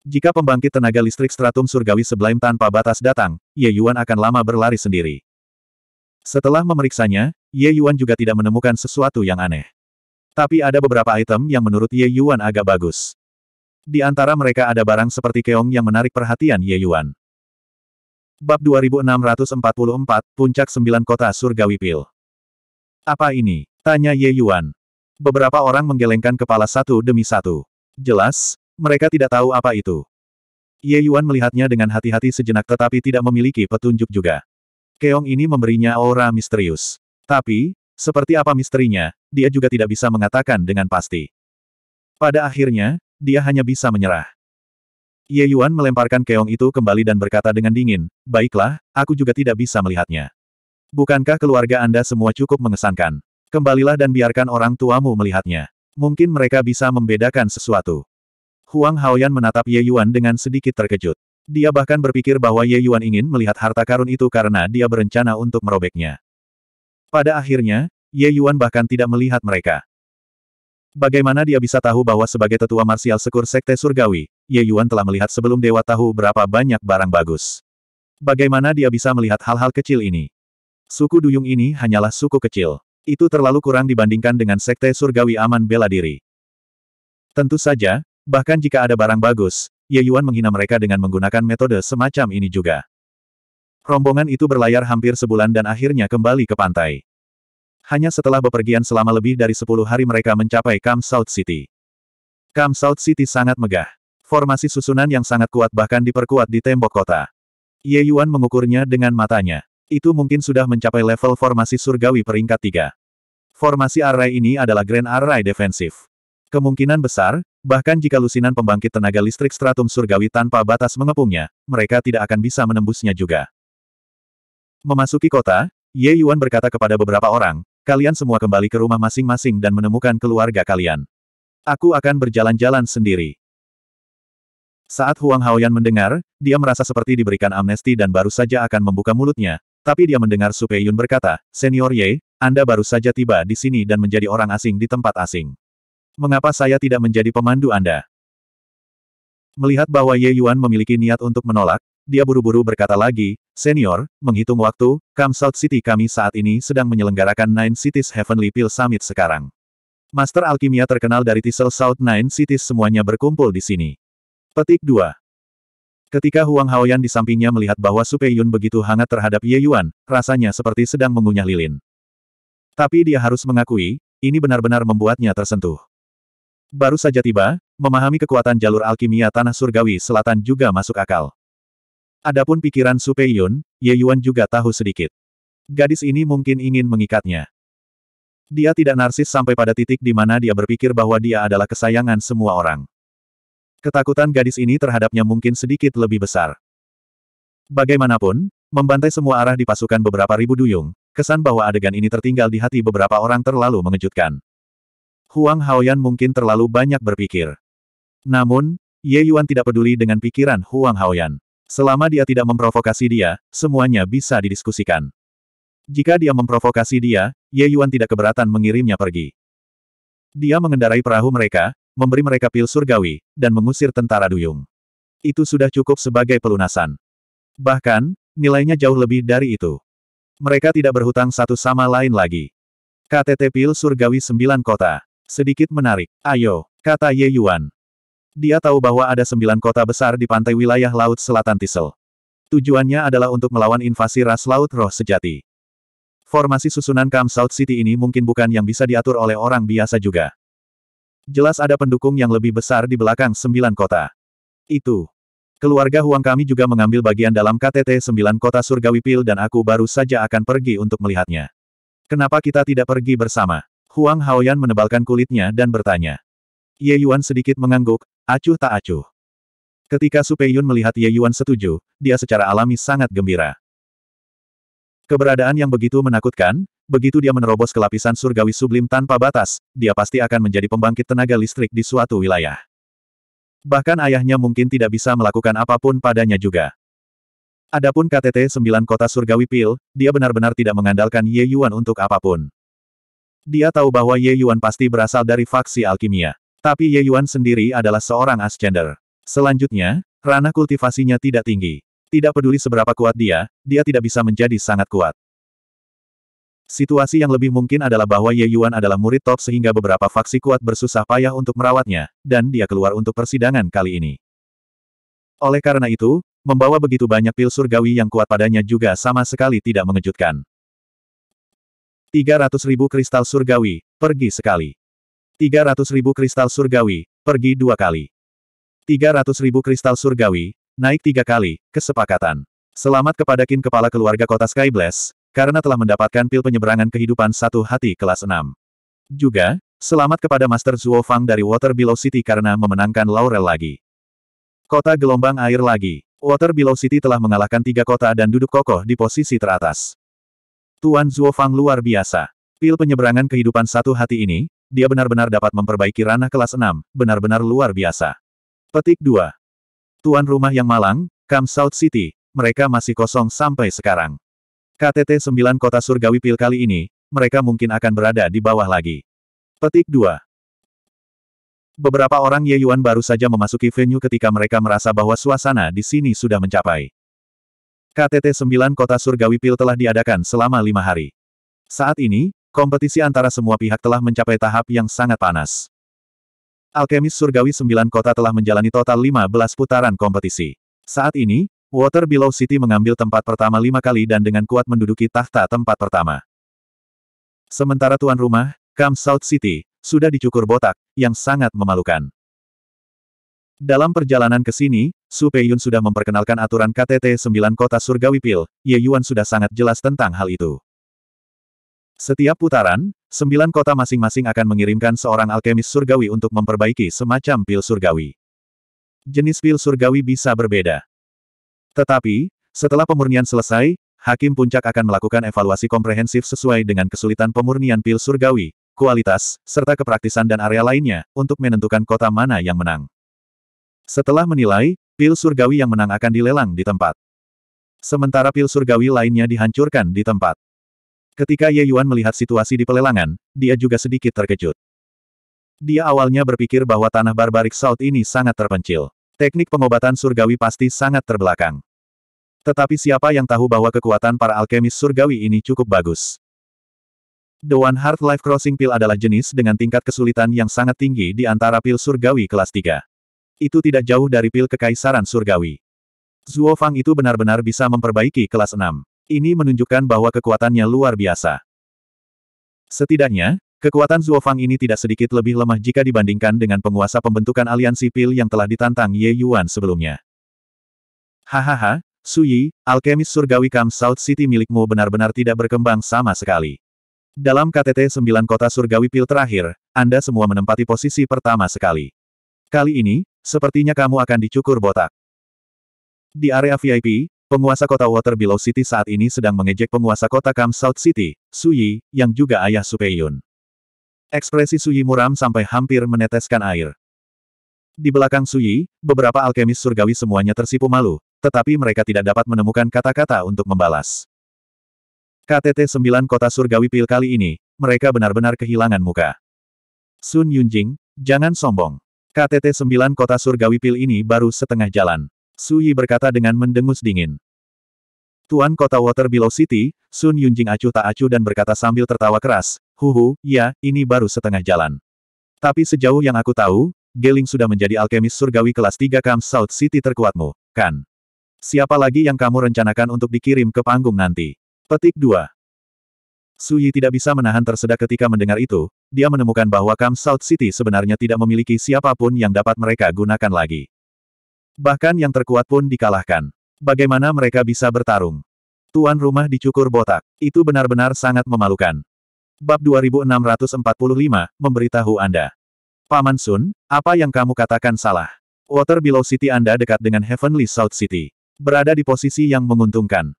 Jika pembangkit tenaga listrik stratum surgawi sebelum tanpa batas datang, Ye Yuan akan lama berlari sendiri. Setelah memeriksanya, Ye Yuan juga tidak menemukan sesuatu yang aneh. Tapi ada beberapa item yang menurut Ye Yuan agak bagus. Di antara mereka ada barang seperti keong yang menarik perhatian Ye Yuan. Bab 2644, Puncak Sembilan Kota Surgawi Pil. Apa ini? Tanya Ye Yuan. Beberapa orang menggelengkan kepala satu demi satu. Jelas, mereka tidak tahu apa itu. Ye Yuan melihatnya dengan hati-hati sejenak tetapi tidak memiliki petunjuk juga. Keong ini memberinya aura misterius. Tapi, seperti apa misterinya, dia juga tidak bisa mengatakan dengan pasti. Pada akhirnya, dia hanya bisa menyerah. Ye Yuan melemparkan keong itu kembali dan berkata dengan dingin, Baiklah, aku juga tidak bisa melihatnya. Bukankah keluarga Anda semua cukup mengesankan? Kembalilah dan biarkan orang tuamu melihatnya. Mungkin mereka bisa membedakan sesuatu. Huang Haoyan menatap Ye Yuan dengan sedikit terkejut. Dia bahkan berpikir bahwa Ye Yuan ingin melihat harta karun itu karena dia berencana untuk merobeknya. Pada akhirnya, Ye Yuan bahkan tidak melihat mereka. Bagaimana dia bisa tahu bahwa sebagai tetua marsial sekur Sekte Surgawi, Ye Yuan telah melihat sebelum Dewa tahu berapa banyak barang bagus. Bagaimana dia bisa melihat hal-hal kecil ini? Suku Duyung ini hanyalah suku kecil. Itu terlalu kurang dibandingkan dengan Sekte Surgawi Aman Bela Diri. Tentu saja, Bahkan jika ada barang bagus, Ye Yuan menghina mereka dengan menggunakan metode semacam ini juga. Rombongan itu berlayar hampir sebulan dan akhirnya kembali ke pantai. Hanya setelah bepergian selama lebih dari 10 hari mereka mencapai Kam South City. Kam South City sangat megah. Formasi susunan yang sangat kuat bahkan diperkuat di tembok kota. Ye Yuan mengukurnya dengan matanya. Itu mungkin sudah mencapai level formasi surgawi peringkat 3. Formasi array ini adalah Grand Array Defensif. Kemungkinan besar, Bahkan jika lusinan pembangkit tenaga listrik stratum surgawi tanpa batas mengepungnya, mereka tidak akan bisa menembusnya juga. Memasuki kota, Ye Yuan berkata kepada beberapa orang, kalian semua kembali ke rumah masing-masing dan menemukan keluarga kalian. Aku akan berjalan-jalan sendiri. Saat Huang Haoyan mendengar, dia merasa seperti diberikan amnesti dan baru saja akan membuka mulutnya, tapi dia mendengar Su Pei Yun berkata, Senior Ye, Anda baru saja tiba di sini dan menjadi orang asing di tempat asing. Mengapa saya tidak menjadi pemandu Anda? Melihat bahwa Ye Yuan memiliki niat untuk menolak, dia buru-buru berkata lagi, Senior, menghitung waktu, Kam South City kami saat ini sedang menyelenggarakan Nine Cities Heavenly Pill Summit sekarang. Master Alkimia terkenal dari Tissel South Nine Cities semuanya berkumpul di sini. Petik 2. Ketika Huang Haoyan di sampingnya melihat bahwa Su Yun begitu hangat terhadap Ye Yuan, rasanya seperti sedang mengunyah lilin. Tapi dia harus mengakui, ini benar-benar membuatnya tersentuh. Baru saja tiba, memahami kekuatan jalur alkimia tanah surgawi selatan juga masuk akal. Adapun pikiran Su Pei Yun, Ye Yuan juga tahu sedikit. Gadis ini mungkin ingin mengikatnya. Dia tidak narsis sampai pada titik di mana dia berpikir bahwa dia adalah kesayangan semua orang. Ketakutan gadis ini terhadapnya mungkin sedikit lebih besar. Bagaimanapun, membantai semua arah di pasukan beberapa ribu duyung, kesan bahwa adegan ini tertinggal di hati beberapa orang terlalu mengejutkan. Huang Haoyan mungkin terlalu banyak berpikir. Namun, Ye Yuan tidak peduli dengan pikiran Huang Haoyan. Selama dia tidak memprovokasi dia, semuanya bisa didiskusikan. Jika dia memprovokasi dia, Ye Yuan tidak keberatan mengirimnya pergi. Dia mengendarai perahu mereka, memberi mereka pil surgawi, dan mengusir tentara duyung. Itu sudah cukup sebagai pelunasan. Bahkan, nilainya jauh lebih dari itu. Mereka tidak berhutang satu sama lain lagi. KTT Pil Surgawi sembilan Kota Sedikit menarik. Ayo, kata Ye Yuan. Dia tahu bahwa ada sembilan kota besar di pantai wilayah Laut Selatan Tisel. Tujuannya adalah untuk melawan invasi ras Laut Roh Sejati. Formasi susunan Kam South City ini mungkin bukan yang bisa diatur oleh orang biasa juga. Jelas ada pendukung yang lebih besar di belakang sembilan kota. Itu. Keluarga Huang kami juga mengambil bagian dalam KTT sembilan kota surgawi pil dan aku baru saja akan pergi untuk melihatnya. Kenapa kita tidak pergi bersama? Huang Haoyan menebalkan kulitnya dan bertanya. Ye Yuan sedikit mengangguk, acuh tak acuh. Ketika Su Peiyun melihat Ye Yuan setuju, dia secara alami sangat gembira. Keberadaan yang begitu menakutkan, begitu dia menerobos kelapisan surgawi sublim tanpa batas, dia pasti akan menjadi pembangkit tenaga listrik di suatu wilayah. Bahkan ayahnya mungkin tidak bisa melakukan apapun padanya juga. Adapun KTT 9 kota surgawi pil, dia benar-benar tidak mengandalkan Ye Yuan untuk apapun. Dia tahu bahwa Ye Yuan pasti berasal dari faksi alkimia. Tapi Ye Yuan sendiri adalah seorang Ascender. Selanjutnya, ranah kultivasinya tidak tinggi. Tidak peduli seberapa kuat dia, dia tidak bisa menjadi sangat kuat. Situasi yang lebih mungkin adalah bahwa Ye Yuan adalah murid top sehingga beberapa faksi kuat bersusah payah untuk merawatnya, dan dia keluar untuk persidangan kali ini. Oleh karena itu, membawa begitu banyak pil surgawi yang kuat padanya juga sama sekali tidak mengejutkan. Tiga ratus ribu kristal surgawi, pergi sekali. Tiga ratus ribu kristal surgawi, pergi dua kali. Tiga ratus ribu kristal surgawi, naik tiga kali, kesepakatan. Selamat kepada Kin Kepala Keluarga Kota Skyblaze karena telah mendapatkan pil penyeberangan kehidupan satu hati kelas enam. Juga, selamat kepada Master Zhuo Fang dari Water Below City karena memenangkan Laurel lagi. Kota gelombang air lagi. Water Below City telah mengalahkan tiga kota dan duduk kokoh di posisi teratas. Tuan Fang luar biasa. Pil penyeberangan kehidupan satu hati ini, dia benar-benar dapat memperbaiki ranah kelas 6, benar-benar luar biasa. Petik 2. Tuan rumah yang malang, Kam South City, mereka masih kosong sampai sekarang. KTT 9 kota surgawi pil kali ini, mereka mungkin akan berada di bawah lagi. Petik 2. Beberapa orang Ye Yuan baru saja memasuki venue ketika mereka merasa bahwa suasana di sini sudah mencapai KTT 9 Kota Surgawi Pil telah diadakan selama lima hari. Saat ini, kompetisi antara semua pihak telah mencapai tahap yang sangat panas. Alkemis Surgawi 9 Kota telah menjalani total 15 putaran kompetisi. Saat ini, Water Below City mengambil tempat pertama lima kali dan dengan kuat menduduki tahta tempat pertama. Sementara tuan rumah, Kam South City, sudah dicukur botak, yang sangat memalukan. Dalam perjalanan ke sini, Su Pei Yun sudah memperkenalkan aturan KTT 9 kota surgawi pil, Ye Yuan sudah sangat jelas tentang hal itu. Setiap putaran, sembilan kota masing-masing akan mengirimkan seorang alkemis surgawi untuk memperbaiki semacam pil surgawi. Jenis pil surgawi bisa berbeda. Tetapi, setelah pemurnian selesai, Hakim Puncak akan melakukan evaluasi komprehensif sesuai dengan kesulitan pemurnian pil surgawi, kualitas, serta kepraktisan dan area lainnya, untuk menentukan kota mana yang menang. Setelah menilai, pil surgawi yang menang akan dilelang di tempat. Sementara pil surgawi lainnya dihancurkan di tempat. Ketika Ye Yuan melihat situasi di pelelangan, dia juga sedikit terkejut. Dia awalnya berpikir bahwa tanah barbarik South ini sangat terpencil. Teknik pengobatan surgawi pasti sangat terbelakang. Tetapi siapa yang tahu bahwa kekuatan para alkemis surgawi ini cukup bagus. The One Heart Life Crossing Pill adalah jenis dengan tingkat kesulitan yang sangat tinggi di antara pil surgawi kelas 3. Itu tidak jauh dari pil kekaisaran surgawi. Zhuo Fang itu benar-benar bisa memperbaiki kelas 6. Ini menunjukkan bahwa kekuatannya luar biasa. Setidaknya, kekuatan Zhuo Fang ini tidak sedikit lebih lemah jika dibandingkan dengan penguasa pembentukan aliansi pil yang telah ditantang Ye Yuan sebelumnya. Hahaha, Suyi, alkemis surgawi Kam South City milikmu benar-benar tidak berkembang sama sekali. Dalam KTT 9 kota surgawi pil terakhir, Anda semua menempati posisi pertama sekali. Kali ini, Sepertinya kamu akan dicukur botak. Di area VIP, penguasa kota Water Below City saat ini sedang mengejek penguasa kota Kam South City, Suyi, yang juga ayah Supeyun. Ekspresi Suyi muram sampai hampir meneteskan air. Di belakang Suyi, beberapa alkemis surgawi semuanya tersipu malu, tetapi mereka tidak dapat menemukan kata-kata untuk membalas. KTT 9 kota surgawi pil kali ini, mereka benar-benar kehilangan muka. Sun Yunjing, jangan sombong. KTT 9 kota surgawi pil ini baru setengah jalan. Su Yi berkata dengan mendengus dingin. Tuan kota Water Below City, Sun Yunjing acuh tak acuh dan berkata sambil tertawa keras, Huhu, ya, ini baru setengah jalan. Tapi sejauh yang aku tahu, Geling sudah menjadi alkemis surgawi kelas 3 Kam South City terkuatmu, kan? Siapa lagi yang kamu rencanakan untuk dikirim ke panggung nanti? Petik 2. Yi tidak bisa menahan tersedak ketika mendengar itu, dia menemukan bahwa Kam South City sebenarnya tidak memiliki siapapun yang dapat mereka gunakan lagi. Bahkan yang terkuat pun dikalahkan. Bagaimana mereka bisa bertarung? Tuan rumah dicukur botak. Itu benar-benar sangat memalukan. Bab 2645, memberitahu Anda. Paman Sun, apa yang kamu katakan salah? Water Below City Anda dekat dengan Heavenly South City. Berada di posisi yang menguntungkan.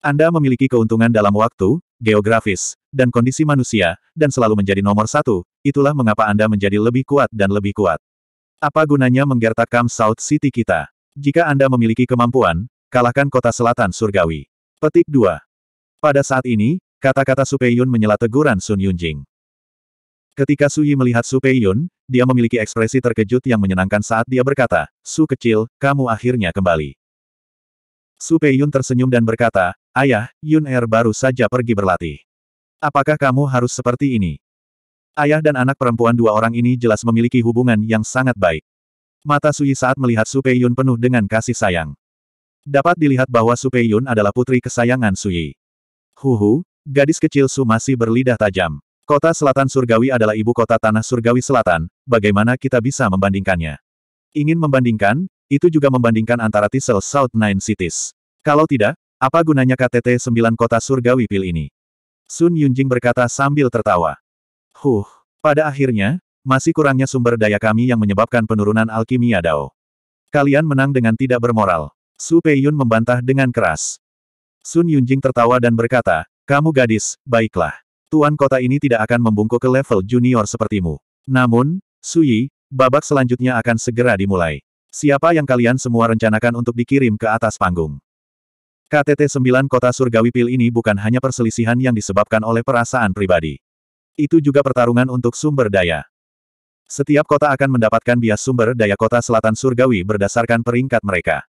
Anda memiliki keuntungan dalam waktu, geografis, dan kondisi manusia, dan selalu menjadi nomor satu, itulah mengapa Anda menjadi lebih kuat dan lebih kuat. Apa gunanya menggertak South City kita? Jika Anda memiliki kemampuan, kalahkan kota selatan surgawi. Petik 2. Pada saat ini, kata-kata Su Peiyun menyela teguran Sun Yunjing. Ketika Su Yi melihat Su Peiyun, dia memiliki ekspresi terkejut yang menyenangkan saat dia berkata, Su kecil, kamu akhirnya kembali. Su Peiyun tersenyum dan berkata, Ayah, Yun Er baru saja pergi berlatih. Apakah kamu harus seperti ini? Ayah dan anak perempuan dua orang ini jelas memiliki hubungan yang sangat baik. Mata Sui saat melihat Su Pei Yun penuh dengan kasih sayang. Dapat dilihat bahwa Su Pei Yun adalah putri kesayangan Sui. Huhu, gadis kecil Su masih berlidah tajam. Kota Selatan Surgawi adalah ibu kota tanah Surgawi Selatan, bagaimana kita bisa membandingkannya? Ingin membandingkan, itu juga membandingkan antara tissel South Nine Cities. Kalau tidak, apa gunanya KTT sembilan kota surgawi pil ini? Sun Yunjing berkata sambil tertawa. Huh, pada akhirnya, masih kurangnya sumber daya kami yang menyebabkan penurunan alkimia Dao. Kalian menang dengan tidak bermoral. Su Peiyun membantah dengan keras. Sun Yunjing tertawa dan berkata, kamu gadis, baiklah. Tuan kota ini tidak akan membungkuk ke level junior sepertimu. Namun, Suyi, babak selanjutnya akan segera dimulai. Siapa yang kalian semua rencanakan untuk dikirim ke atas panggung? KTT 9 Kota Surgawi Pil ini bukan hanya perselisihan yang disebabkan oleh perasaan pribadi. Itu juga pertarungan untuk sumber daya. Setiap kota akan mendapatkan bias sumber daya kota selatan surgawi berdasarkan peringkat mereka.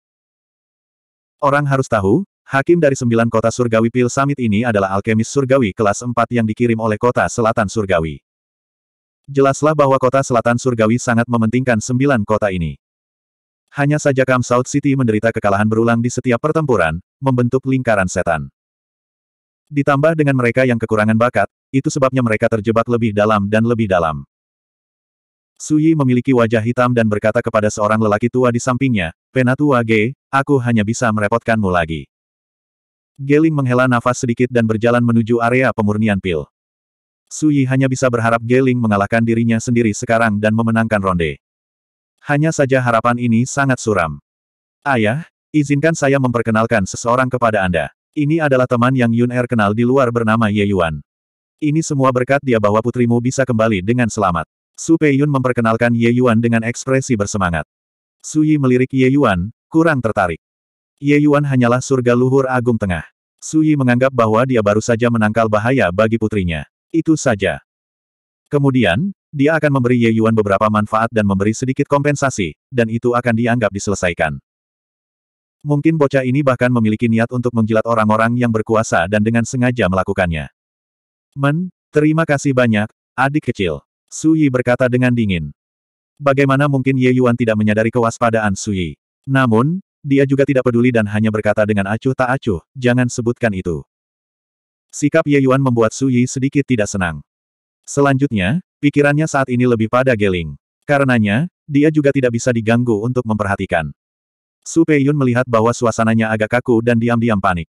Orang harus tahu, hakim dari sembilan kota surgawi Pil Summit ini adalah alkemis surgawi kelas 4 yang dikirim oleh kota selatan surgawi. Jelaslah bahwa kota selatan surgawi sangat mementingkan sembilan kota ini. Hanya saja Kam South City menderita kekalahan berulang di setiap pertempuran, membentuk lingkaran setan. Ditambah dengan mereka yang kekurangan bakat, itu sebabnya mereka terjebak lebih dalam dan lebih dalam. Suyi memiliki wajah hitam dan berkata kepada seorang lelaki tua di sampingnya, Penatua G, aku hanya bisa merepotkanmu lagi. Geling menghela nafas sedikit dan berjalan menuju area pemurnian pil. Suyi hanya bisa berharap Geling mengalahkan dirinya sendiri sekarang dan memenangkan ronde. Hanya saja harapan ini sangat suram. Ayah, izinkan saya memperkenalkan seseorang kepada Anda. Ini adalah teman yang Yun Er kenal di luar bernama Ye Yuan. Ini semua berkat dia bahwa putrimu bisa kembali dengan selamat. Su Pei Yun memperkenalkan Ye Yuan dengan ekspresi bersemangat. Su Yi melirik Ye Yuan, kurang tertarik. Ye Yuan hanyalah surga luhur agung tengah. Su Yi menganggap bahwa dia baru saja menangkal bahaya bagi putrinya. Itu saja. Kemudian, dia akan memberi Ye Yuan beberapa manfaat dan memberi sedikit kompensasi, dan itu akan dianggap diselesaikan. Mungkin bocah ini bahkan memiliki niat untuk menjilat orang-orang yang berkuasa dan dengan sengaja melakukannya. Men, terima kasih banyak, adik kecil. Su Yi berkata dengan dingin. Bagaimana mungkin Ye Yuan tidak menyadari kewaspadaan Su Yi? Namun, dia juga tidak peduli dan hanya berkata dengan acuh tak acuh, jangan sebutkan itu. Sikap Ye Yuan membuat Su Yi sedikit tidak senang. Selanjutnya, Pikirannya saat ini lebih pada Geling. Karenanya, dia juga tidak bisa diganggu untuk memperhatikan. Su Peiyun melihat bahwa suasananya agak kaku dan diam-diam panik.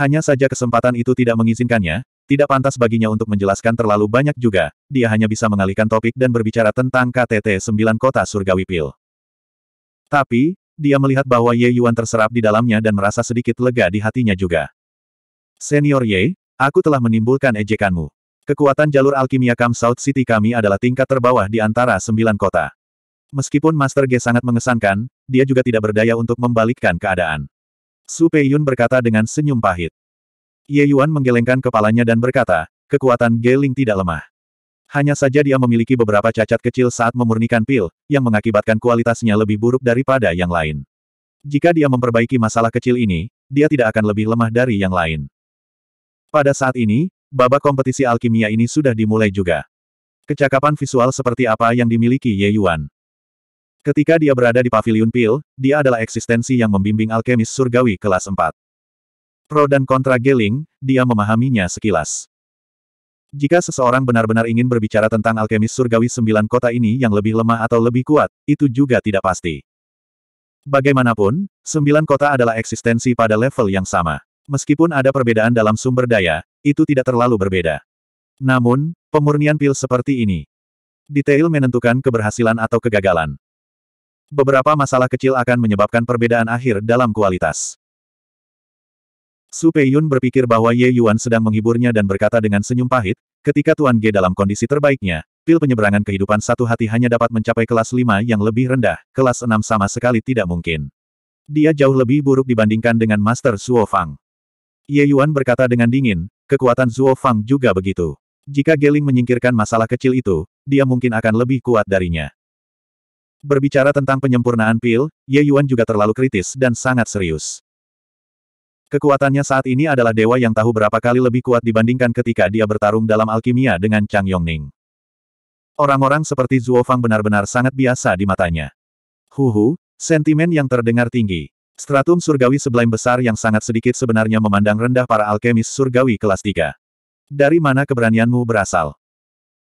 Hanya saja kesempatan itu tidak mengizinkannya, tidak pantas baginya untuk menjelaskan terlalu banyak juga, dia hanya bisa mengalihkan topik dan berbicara tentang KTT 9 kota surgawi pil. Tapi, dia melihat bahwa Ye Yuan terserap di dalamnya dan merasa sedikit lega di hatinya juga. Senior Ye, aku telah menimbulkan ejekanmu. Kekuatan jalur alkimia Kam South City kami adalah tingkat terbawah di antara sembilan kota. Meskipun Master Ge sangat mengesankan, dia juga tidak berdaya untuk membalikkan keadaan. Su Pei Yun berkata dengan senyum pahit. Ye Yuan menggelengkan kepalanya dan berkata, kekuatan Geling tidak lemah. Hanya saja dia memiliki beberapa cacat kecil saat memurnikan pil, yang mengakibatkan kualitasnya lebih buruk daripada yang lain. Jika dia memperbaiki masalah kecil ini, dia tidak akan lebih lemah dari yang lain. Pada saat ini, Babak kompetisi alkimia ini sudah dimulai juga. Kecakapan visual seperti apa yang dimiliki Ye Yuan. Ketika dia berada di pavilion pil, dia adalah eksistensi yang membimbing alkemis surgawi kelas 4. Pro dan kontra Geling, dia memahaminya sekilas. Jika seseorang benar-benar ingin berbicara tentang alkemis surgawi sembilan kota ini yang lebih lemah atau lebih kuat, itu juga tidak pasti. Bagaimanapun, sembilan kota adalah eksistensi pada level yang sama. Meskipun ada perbedaan dalam sumber daya, itu tidak terlalu berbeda. Namun, pemurnian pil seperti ini. Detail menentukan keberhasilan atau kegagalan. Beberapa masalah kecil akan menyebabkan perbedaan akhir dalam kualitas. Su Peiyun berpikir bahwa Ye Yuan sedang menghiburnya dan berkata dengan senyum pahit, ketika Tuan Ge dalam kondisi terbaiknya, pil penyeberangan kehidupan satu hati hanya dapat mencapai kelas 5 yang lebih rendah, kelas 6 sama sekali tidak mungkin. Dia jauh lebih buruk dibandingkan dengan Master Suo Fang. Ye Yuan berkata dengan dingin, kekuatan Zuo Fang juga begitu. Jika Geling menyingkirkan masalah kecil itu, dia mungkin akan lebih kuat darinya. Berbicara tentang penyempurnaan pil, Ye Yuan juga terlalu kritis dan sangat serius. Kekuatannya saat ini adalah dewa yang tahu berapa kali lebih kuat dibandingkan ketika dia bertarung dalam alkimia dengan Chang Yongning. Orang-orang seperti Zhuo Fang benar-benar sangat biasa di matanya. Huhu, sentimen yang terdengar tinggi. Stratum surgawi sublime besar yang sangat sedikit sebenarnya memandang rendah para alkemis surgawi kelas 3. Dari mana keberanianmu berasal?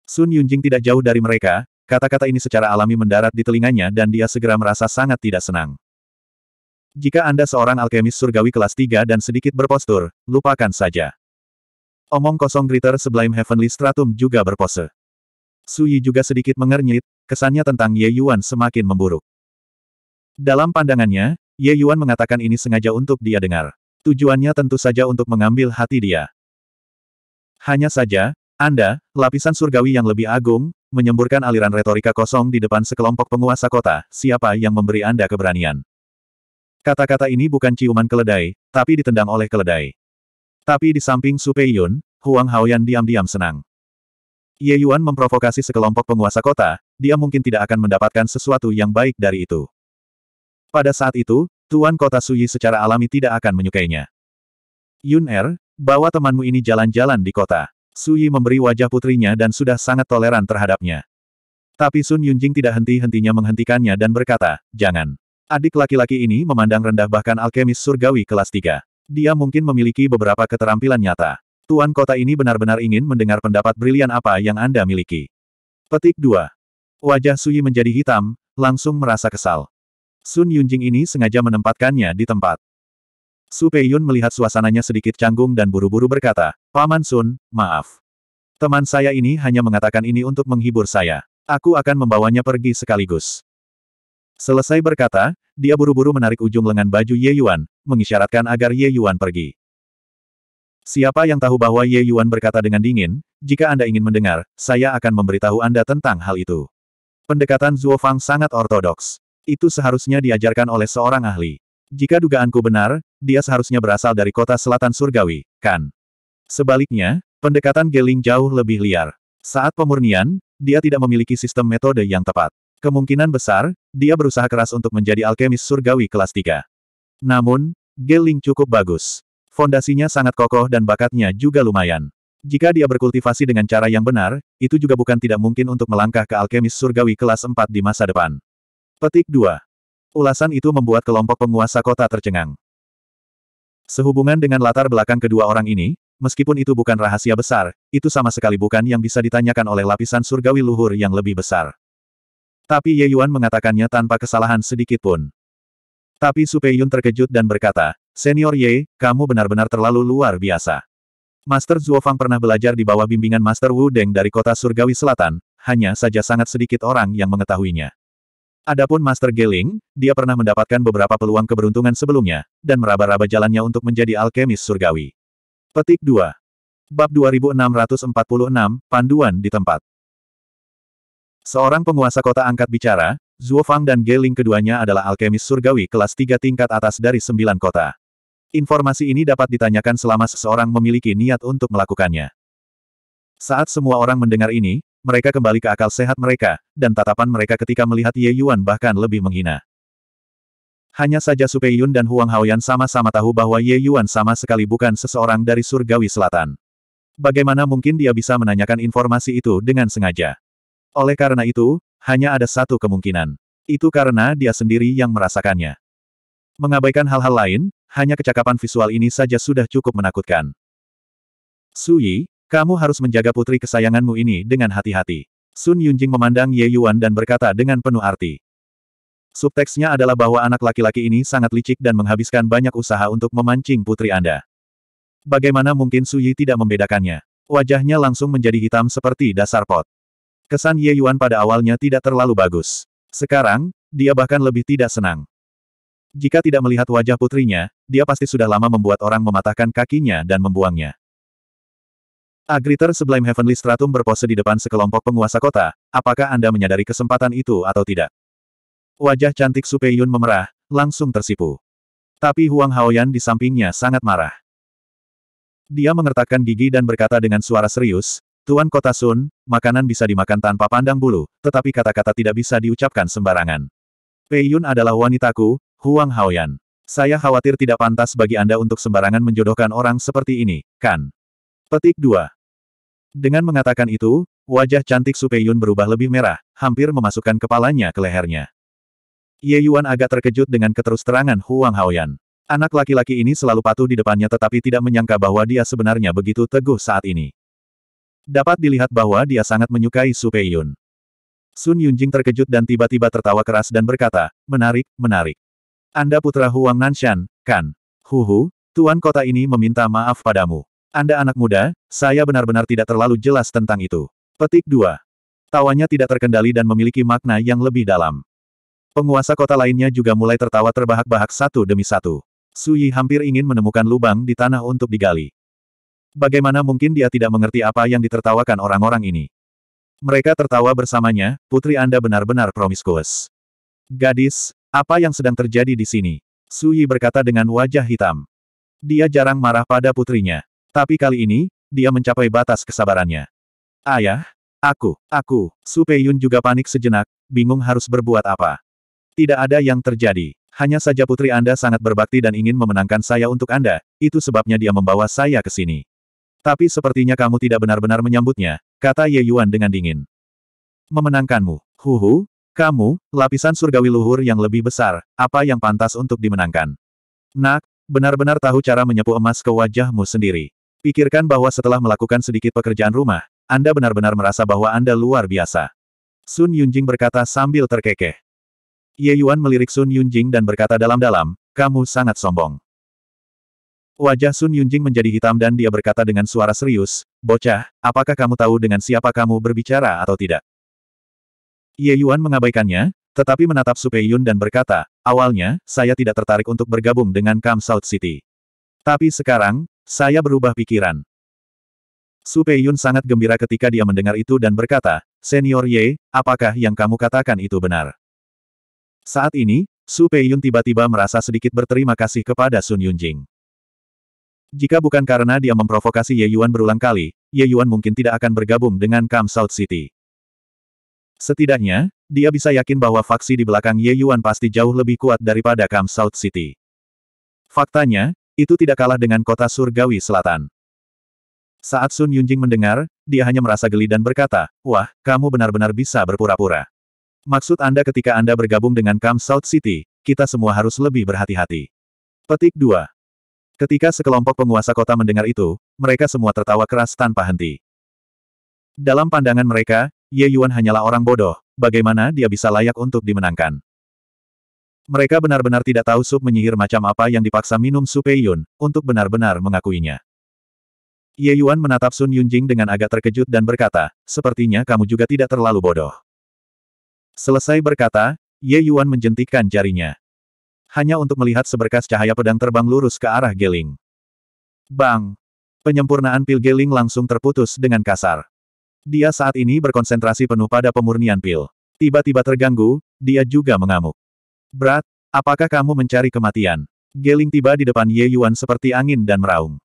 Sun Yunjing tidak jauh dari mereka, kata-kata ini secara alami mendarat di telinganya dan dia segera merasa sangat tidak senang. Jika Anda seorang alkemis surgawi kelas 3 dan sedikit berpostur, lupakan saja. Omong kosong Gritter sublime Heavenly Stratum juga berpose. Su Yi juga sedikit mengernyit, kesannya tentang Ye Yuan semakin memburuk. Dalam pandangannya, Ye Yuan mengatakan ini sengaja untuk dia dengar. Tujuannya tentu saja untuk mengambil hati dia. Hanya saja, Anda, lapisan surgawi yang lebih agung, menyemburkan aliran retorika kosong di depan sekelompok penguasa kota, siapa yang memberi Anda keberanian. Kata-kata ini bukan ciuman keledai, tapi ditendang oleh keledai. Tapi di samping Su Yun, Huang Haoyan diam-diam senang. Ye Yuan memprovokasi sekelompok penguasa kota, dia mungkin tidak akan mendapatkan sesuatu yang baik dari itu. Pada saat itu, Tuan Kota Suyi secara alami tidak akan menyukainya. Yun Er, bawa temanmu ini jalan-jalan di kota. Suyi memberi wajah putrinya dan sudah sangat toleran terhadapnya. Tapi Sun Yunjing tidak henti-hentinya menghentikannya dan berkata, jangan. Adik laki-laki ini memandang rendah bahkan alkemis surgawi kelas 3. Dia mungkin memiliki beberapa keterampilan nyata. Tuan kota ini benar-benar ingin mendengar pendapat brilian apa yang Anda miliki. Petik 2. Wajah Suyi menjadi hitam, langsung merasa kesal. Sun Yunjing ini sengaja menempatkannya di tempat. Su Pei Yun melihat suasananya sedikit canggung dan buru-buru berkata, Paman Sun, maaf. Teman saya ini hanya mengatakan ini untuk menghibur saya. Aku akan membawanya pergi sekaligus. Selesai berkata, dia buru-buru menarik ujung lengan baju Ye Yuan, mengisyaratkan agar Ye Yuan pergi. Siapa yang tahu bahwa Ye Yuan berkata dengan dingin, jika Anda ingin mendengar, saya akan memberitahu Anda tentang hal itu. Pendekatan Zhuo Fang sangat ortodoks. Itu seharusnya diajarkan oleh seorang ahli. Jika dugaanku benar, dia seharusnya berasal dari kota selatan surgawi, kan? Sebaliknya, pendekatan Geling jauh lebih liar. Saat pemurnian, dia tidak memiliki sistem metode yang tepat. Kemungkinan besar, dia berusaha keras untuk menjadi alkemis surgawi kelas 3. Namun, Geling cukup bagus. Fondasinya sangat kokoh dan bakatnya juga lumayan. Jika dia berkultivasi dengan cara yang benar, itu juga bukan tidak mungkin untuk melangkah ke alkemis surgawi kelas 4 di masa depan. Petik 2. Ulasan itu membuat kelompok penguasa kota tercengang. Sehubungan dengan latar belakang kedua orang ini, meskipun itu bukan rahasia besar, itu sama sekali bukan yang bisa ditanyakan oleh lapisan surgawi luhur yang lebih besar. Tapi Ye Yuan mengatakannya tanpa kesalahan sedikit pun. Tapi Su Pei Yun terkejut dan berkata, Senior Ye, kamu benar-benar terlalu luar biasa. Master Fang pernah belajar di bawah bimbingan Master Wu Deng dari kota Surgawi Selatan, hanya saja sangat sedikit orang yang mengetahuinya. Adapun Master Geling, dia pernah mendapatkan beberapa peluang keberuntungan sebelumnya, dan meraba-raba jalannya untuk menjadi alkemis surgawi. Petik 2. Bab 2646, Panduan di Tempat Seorang penguasa kota angkat bicara, Zuo Fang dan Geling keduanya adalah alkemis surgawi kelas 3 tingkat atas dari sembilan kota. Informasi ini dapat ditanyakan selama seseorang memiliki niat untuk melakukannya. Saat semua orang mendengar ini, mereka kembali ke akal sehat mereka, dan tatapan mereka ketika melihat Ye Yuan bahkan lebih menghina. Hanya saja Su Yun dan Huang Haoyan sama-sama tahu bahwa Ye Yuan sama sekali bukan seseorang dari Surgawi Selatan. Bagaimana mungkin dia bisa menanyakan informasi itu dengan sengaja? Oleh karena itu, hanya ada satu kemungkinan. Itu karena dia sendiri yang merasakannya. Mengabaikan hal-hal lain, hanya kecakapan visual ini saja sudah cukup menakutkan. Su Yi, kamu harus menjaga putri kesayanganmu ini dengan hati-hati. Sun Yunjing memandang Ye Yuan dan berkata dengan penuh arti. Subteksnya adalah bahwa anak laki-laki ini sangat licik dan menghabiskan banyak usaha untuk memancing putri Anda. Bagaimana mungkin Su Yi tidak membedakannya? Wajahnya langsung menjadi hitam seperti dasar pot. Kesan Ye Yuan pada awalnya tidak terlalu bagus. Sekarang, dia bahkan lebih tidak senang. Jika tidak melihat wajah putrinya, dia pasti sudah lama membuat orang mematahkan kakinya dan membuangnya. Agriter Sublime Heavenly Stratum berpose di depan sekelompok penguasa kota, apakah Anda menyadari kesempatan itu atau tidak? Wajah cantik Supeyun memerah, langsung tersipu. Tapi Huang Haoyan di sampingnya sangat marah. Dia mengertakkan gigi dan berkata dengan suara serius, Tuan Kota Sun, makanan bisa dimakan tanpa pandang bulu, tetapi kata-kata tidak bisa diucapkan sembarangan. Peiyun adalah wanitaku, Huang Haoyan. Saya khawatir tidak pantas bagi Anda untuk sembarangan menjodohkan orang seperti ini, kan? Petik 2. Dengan mengatakan itu, wajah cantik Supeyun berubah lebih merah, hampir memasukkan kepalanya ke lehernya. Ye Yuan agak terkejut dengan keterusterangan Huang Haoyan. Anak laki-laki ini selalu patuh di depannya tetapi tidak menyangka bahwa dia sebenarnya begitu teguh saat ini. Dapat dilihat bahwa dia sangat menyukai Supeyun. Sun Yunjing terkejut dan tiba-tiba tertawa keras dan berkata, menarik, menarik. Anda putra Huang Nanshan, kan? Huhu, tuan kota ini meminta maaf padamu. Anda anak muda, saya benar-benar tidak terlalu jelas tentang itu. Petik 2. Tawanya tidak terkendali dan memiliki makna yang lebih dalam. Penguasa kota lainnya juga mulai tertawa terbahak-bahak satu demi satu. Suyi hampir ingin menemukan lubang di tanah untuk digali. Bagaimana mungkin dia tidak mengerti apa yang ditertawakan orang-orang ini? Mereka tertawa bersamanya, putri Anda benar-benar promiskuus. Gadis, apa yang sedang terjadi di sini? Suyi berkata dengan wajah hitam. Dia jarang marah pada putrinya. Tapi kali ini, dia mencapai batas kesabarannya. Ayah, aku, aku, Su Peiyun juga panik sejenak, bingung harus berbuat apa. Tidak ada yang terjadi. Hanya saja putri Anda sangat berbakti dan ingin memenangkan saya untuk Anda, itu sebabnya dia membawa saya ke sini. Tapi sepertinya kamu tidak benar-benar menyambutnya, kata Ye Yuan dengan dingin. Memenangkanmu, huhu, kamu, lapisan surgawi luhur yang lebih besar, apa yang pantas untuk dimenangkan? Nak, benar-benar tahu cara menyepu emas ke wajahmu sendiri. Pikirkan bahwa setelah melakukan sedikit pekerjaan rumah, Anda benar-benar merasa bahwa Anda luar biasa. Sun Yunjing berkata sambil terkekeh. Ye Yuan melirik Sun Yunjing dan berkata dalam-dalam, kamu sangat sombong. Wajah Sun Yunjing menjadi hitam dan dia berkata dengan suara serius, Bocah, apakah kamu tahu dengan siapa kamu berbicara atau tidak? Ye Yuan mengabaikannya, tetapi menatap Su Pei Yun dan berkata, awalnya, saya tidak tertarik untuk bergabung dengan Kam South City. Tapi sekarang, saya berubah pikiran. Su Peiyun sangat gembira ketika dia mendengar itu dan berkata, Senior Ye, apakah yang kamu katakan itu benar? Saat ini, Su Peiyun tiba-tiba merasa sedikit berterima kasih kepada Sun Yunjing. Jika bukan karena dia memprovokasi Ye Yuan berulang kali, Ye Yuan mungkin tidak akan bergabung dengan Kam South City. Setidaknya, dia bisa yakin bahwa faksi di belakang Ye Yuan pasti jauh lebih kuat daripada Kam South City. Faktanya, itu tidak kalah dengan kota surgawi selatan. Saat Sun Yunjing mendengar, dia hanya merasa geli dan berkata, Wah, kamu benar-benar bisa berpura-pura. Maksud Anda ketika Anda bergabung dengan Kam South City, kita semua harus lebih berhati-hati. Petik 2. Ketika sekelompok penguasa kota mendengar itu, mereka semua tertawa keras tanpa henti. Dalam pandangan mereka, Ye Yuan hanyalah orang bodoh, bagaimana dia bisa layak untuk dimenangkan. Mereka benar-benar tidak tahu sup menyihir macam apa yang dipaksa minum Su Peiyun, untuk benar-benar mengakuinya. Ye Yuan menatap Sun Yunjing dengan agak terkejut dan berkata, sepertinya kamu juga tidak terlalu bodoh. Selesai berkata, Ye Yuan menjentikkan jarinya. Hanya untuk melihat seberkas cahaya pedang terbang lurus ke arah Geling. Bang! Penyempurnaan pil Geling langsung terputus dengan kasar. Dia saat ini berkonsentrasi penuh pada pemurnian pil. Tiba-tiba terganggu, dia juga mengamuk. Berat, apakah kamu mencari kematian? Geling tiba di depan Ye Yuan seperti angin dan meraung.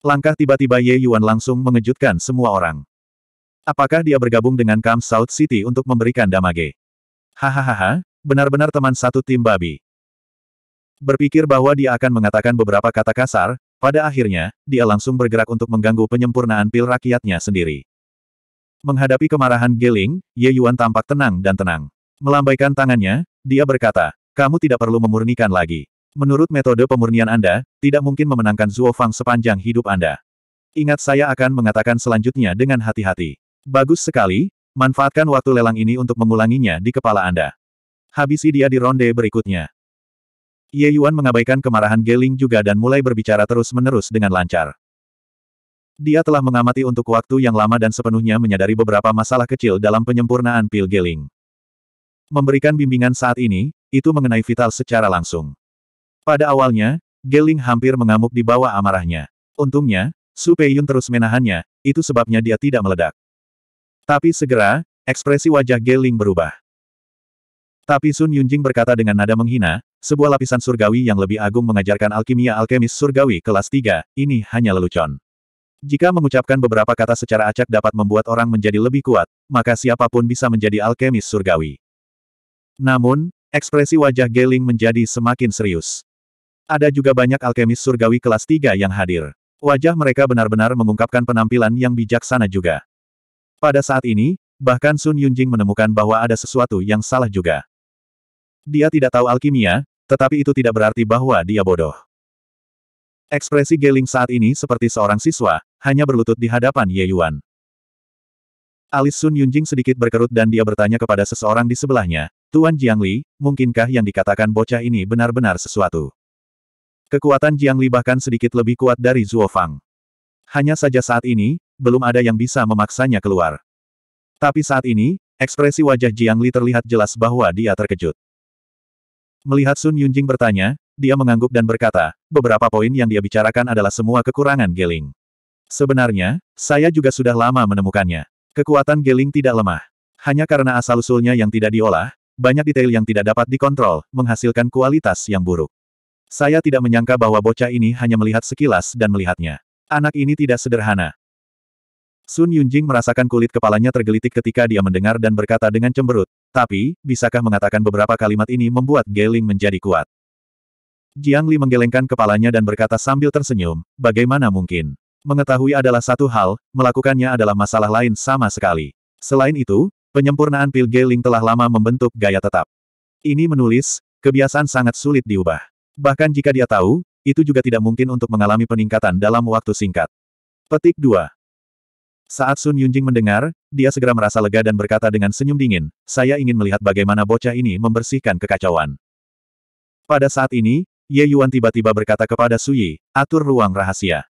Langkah tiba-tiba Ye Yuan langsung mengejutkan semua orang. Apakah dia bergabung dengan Kam South City untuk memberikan damage? Hahaha, benar-benar teman satu tim babi. Berpikir bahwa dia akan mengatakan beberapa kata kasar, pada akhirnya, dia langsung bergerak untuk mengganggu penyempurnaan pil rakyatnya sendiri. Menghadapi kemarahan Geling, Ye Yuan tampak tenang dan tenang. Melambaikan tangannya, dia berkata, kamu tidak perlu memurnikan lagi. Menurut metode pemurnian Anda, tidak mungkin memenangkan Zuo Fang sepanjang hidup Anda. Ingat saya akan mengatakan selanjutnya dengan hati-hati. Bagus sekali, manfaatkan waktu lelang ini untuk mengulanginya di kepala Anda. Habisi dia di ronde berikutnya. Ye Yuan mengabaikan kemarahan Geling juga dan mulai berbicara terus-menerus dengan lancar. Dia telah mengamati untuk waktu yang lama dan sepenuhnya menyadari beberapa masalah kecil dalam penyempurnaan pil Geling. Memberikan bimbingan saat ini, itu mengenai Vital secara langsung. Pada awalnya, Geling hampir mengamuk di bawah amarahnya. Untungnya, Su Peiyun terus menahannya, itu sebabnya dia tidak meledak. Tapi segera, ekspresi wajah Geling berubah. Tapi Sun Yunjing berkata dengan nada menghina, sebuah lapisan surgawi yang lebih agung mengajarkan alkimia alkemis surgawi kelas 3, ini hanya lelucon. Jika mengucapkan beberapa kata secara acak dapat membuat orang menjadi lebih kuat, maka siapapun bisa menjadi alkemis surgawi. Namun, Ekspresi wajah Geling menjadi semakin serius. Ada juga banyak alkemis surgawi kelas 3 yang hadir. Wajah mereka benar-benar mengungkapkan penampilan yang bijaksana juga. Pada saat ini, bahkan Sun Yunjing menemukan bahwa ada sesuatu yang salah juga. Dia tidak tahu alkimia, tetapi itu tidak berarti bahwa dia bodoh. Ekspresi Geling saat ini seperti seorang siswa, hanya berlutut di hadapan Ye Yuan. Alis Sun Yunjing sedikit berkerut dan dia bertanya kepada seseorang di sebelahnya, Tuan Jiangli, mungkinkah yang dikatakan bocah ini benar-benar sesuatu? Kekuatan Jiangli bahkan sedikit lebih kuat dari Zhuo Fang. Hanya saja saat ini, belum ada yang bisa memaksanya keluar. Tapi saat ini, ekspresi wajah Jiangli terlihat jelas bahwa dia terkejut. Melihat Sun Yunjing bertanya, dia mengangguk dan berkata, beberapa poin yang dia bicarakan adalah semua kekurangan Geling. Sebenarnya, saya juga sudah lama menemukannya. Kekuatan Geling tidak lemah. Hanya karena asal-usulnya yang tidak diolah, banyak detail yang tidak dapat dikontrol, menghasilkan kualitas yang buruk. Saya tidak menyangka bahwa bocah ini hanya melihat sekilas dan melihatnya. Anak ini tidak sederhana. Sun Yunjing merasakan kulit kepalanya tergelitik ketika dia mendengar dan berkata dengan cemberut, tapi, bisakah mengatakan beberapa kalimat ini membuat Geling menjadi kuat? Jiang Li menggelengkan kepalanya dan berkata sambil tersenyum, bagaimana mungkin? Mengetahui adalah satu hal, melakukannya adalah masalah lain sama sekali. Selain itu, penyempurnaan pil Pilgeling telah lama membentuk gaya tetap. Ini menulis, kebiasaan sangat sulit diubah. Bahkan jika dia tahu, itu juga tidak mungkin untuk mengalami peningkatan dalam waktu singkat. Petik 2. Saat Sun Yunjing mendengar, dia segera merasa lega dan berkata dengan senyum dingin, saya ingin melihat bagaimana bocah ini membersihkan kekacauan. Pada saat ini, Ye Yuan tiba-tiba berkata kepada Su atur ruang rahasia.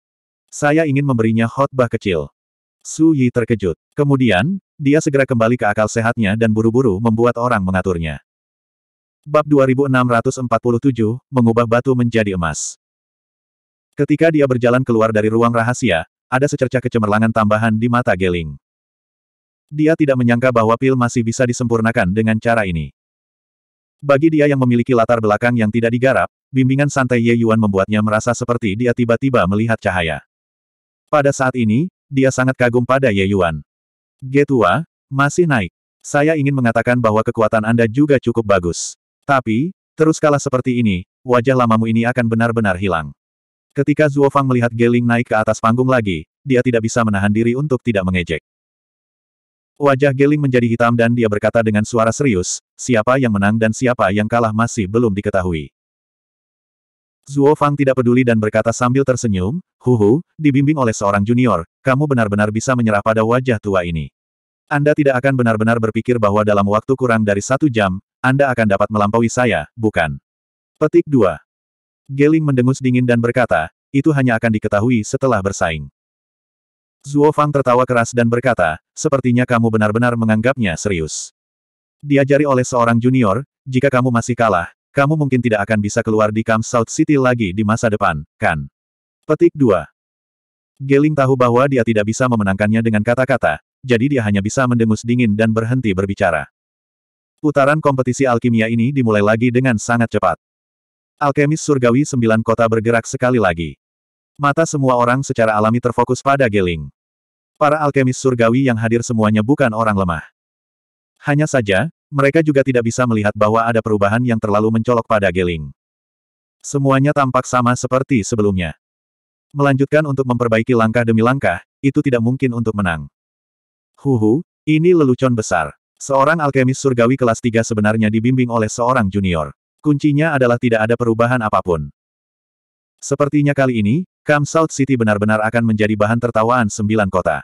Saya ingin memberinya khotbah kecil. Su Yi terkejut. Kemudian, dia segera kembali ke akal sehatnya dan buru-buru membuat orang mengaturnya. Bab 2647, Mengubah Batu Menjadi Emas Ketika dia berjalan keluar dari ruang rahasia, ada secercah kecemerlangan tambahan di mata Geling. Dia tidak menyangka bahwa pil masih bisa disempurnakan dengan cara ini. Bagi dia yang memiliki latar belakang yang tidak digarap, bimbingan santai Ye Yuan membuatnya merasa seperti dia tiba-tiba melihat cahaya. Pada saat ini, dia sangat kagum pada Ye Yuan. G masih naik. Saya ingin mengatakan bahwa kekuatan Anda juga cukup bagus. Tapi, terus kalah seperti ini, wajah lamamu ini akan benar-benar hilang. Ketika Zuo Fang melihat Geling naik ke atas panggung lagi, dia tidak bisa menahan diri untuk tidak mengejek. Wajah Geling menjadi hitam dan dia berkata dengan suara serius, siapa yang menang dan siapa yang kalah masih belum diketahui. Zuo Fang tidak peduli dan berkata sambil tersenyum, Huhu, dibimbing oleh seorang junior, kamu benar-benar bisa menyerah pada wajah tua ini. Anda tidak akan benar-benar berpikir bahwa dalam waktu kurang dari satu jam, Anda akan dapat melampaui saya, bukan? Petik 2. Geling mendengus dingin dan berkata, itu hanya akan diketahui setelah bersaing. Zuo Fang tertawa keras dan berkata, sepertinya kamu benar-benar menganggapnya serius. Diajari oleh seorang junior, jika kamu masih kalah, kamu mungkin tidak akan bisa keluar di Camp South City lagi di masa depan, kan? Petik 2. Geling tahu bahwa dia tidak bisa memenangkannya dengan kata-kata, jadi dia hanya bisa mendengus dingin dan berhenti berbicara. Putaran kompetisi alkimia ini dimulai lagi dengan sangat cepat. Alkemis surgawi sembilan kota bergerak sekali lagi. Mata semua orang secara alami terfokus pada Geling. Para alkemis surgawi yang hadir semuanya bukan orang lemah. Hanya saja, mereka juga tidak bisa melihat bahwa ada perubahan yang terlalu mencolok pada Geling. Semuanya tampak sama seperti sebelumnya. Melanjutkan untuk memperbaiki langkah demi langkah, itu tidak mungkin untuk menang. Huhu, ini lelucon besar. Seorang alkemis surgawi kelas 3 sebenarnya dibimbing oleh seorang junior. Kuncinya adalah tidak ada perubahan apapun. Sepertinya kali ini, Kam South City benar-benar akan menjadi bahan tertawaan sembilan kota.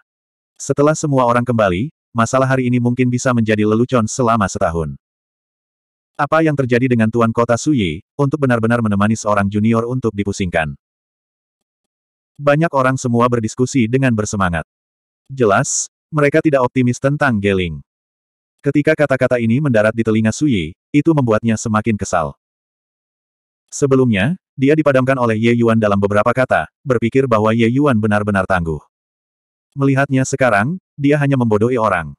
Setelah semua orang kembali, masalah hari ini mungkin bisa menjadi lelucon selama setahun. Apa yang terjadi dengan Tuan Kota Suyi, untuk benar-benar menemani seorang junior untuk dipusingkan. Banyak orang semua berdiskusi dengan bersemangat. Jelas, mereka tidak optimis tentang Geling. Ketika kata-kata ini mendarat di telinga Suyi, itu membuatnya semakin kesal. Sebelumnya, dia dipadamkan oleh Ye Yuan dalam beberapa kata, berpikir bahwa Ye Yuan benar-benar tangguh. Melihatnya sekarang, dia hanya membodohi orang.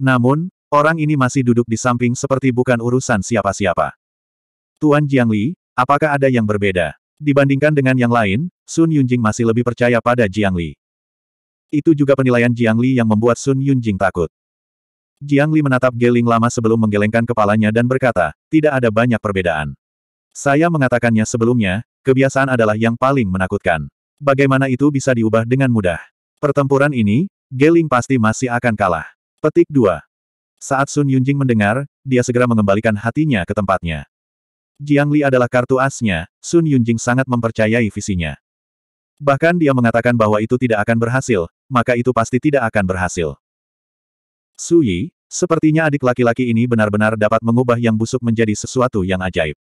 Namun, orang ini masih duduk di samping seperti bukan urusan siapa-siapa. Tuan Jiang Li, apakah ada yang berbeda? Dibandingkan dengan yang lain, Sun Yunjing masih lebih percaya pada Jiang Li. Itu juga penilaian Jiang Li yang membuat Sun Yunjing takut. Jiang Li menatap Geling lama sebelum menggelengkan kepalanya dan berkata, tidak ada banyak perbedaan. Saya mengatakannya sebelumnya, kebiasaan adalah yang paling menakutkan. Bagaimana itu bisa diubah dengan mudah? Pertempuran ini, Geling pasti masih akan kalah. Petik 2. Saat Sun Yunjing mendengar, dia segera mengembalikan hatinya ke tempatnya. Jiang Li adalah kartu asnya, Sun Yunjing sangat mempercayai visinya. Bahkan dia mengatakan bahwa itu tidak akan berhasil, maka itu pasti tidak akan berhasil. Sui, sepertinya adik laki-laki ini benar-benar dapat mengubah yang busuk menjadi sesuatu yang ajaib.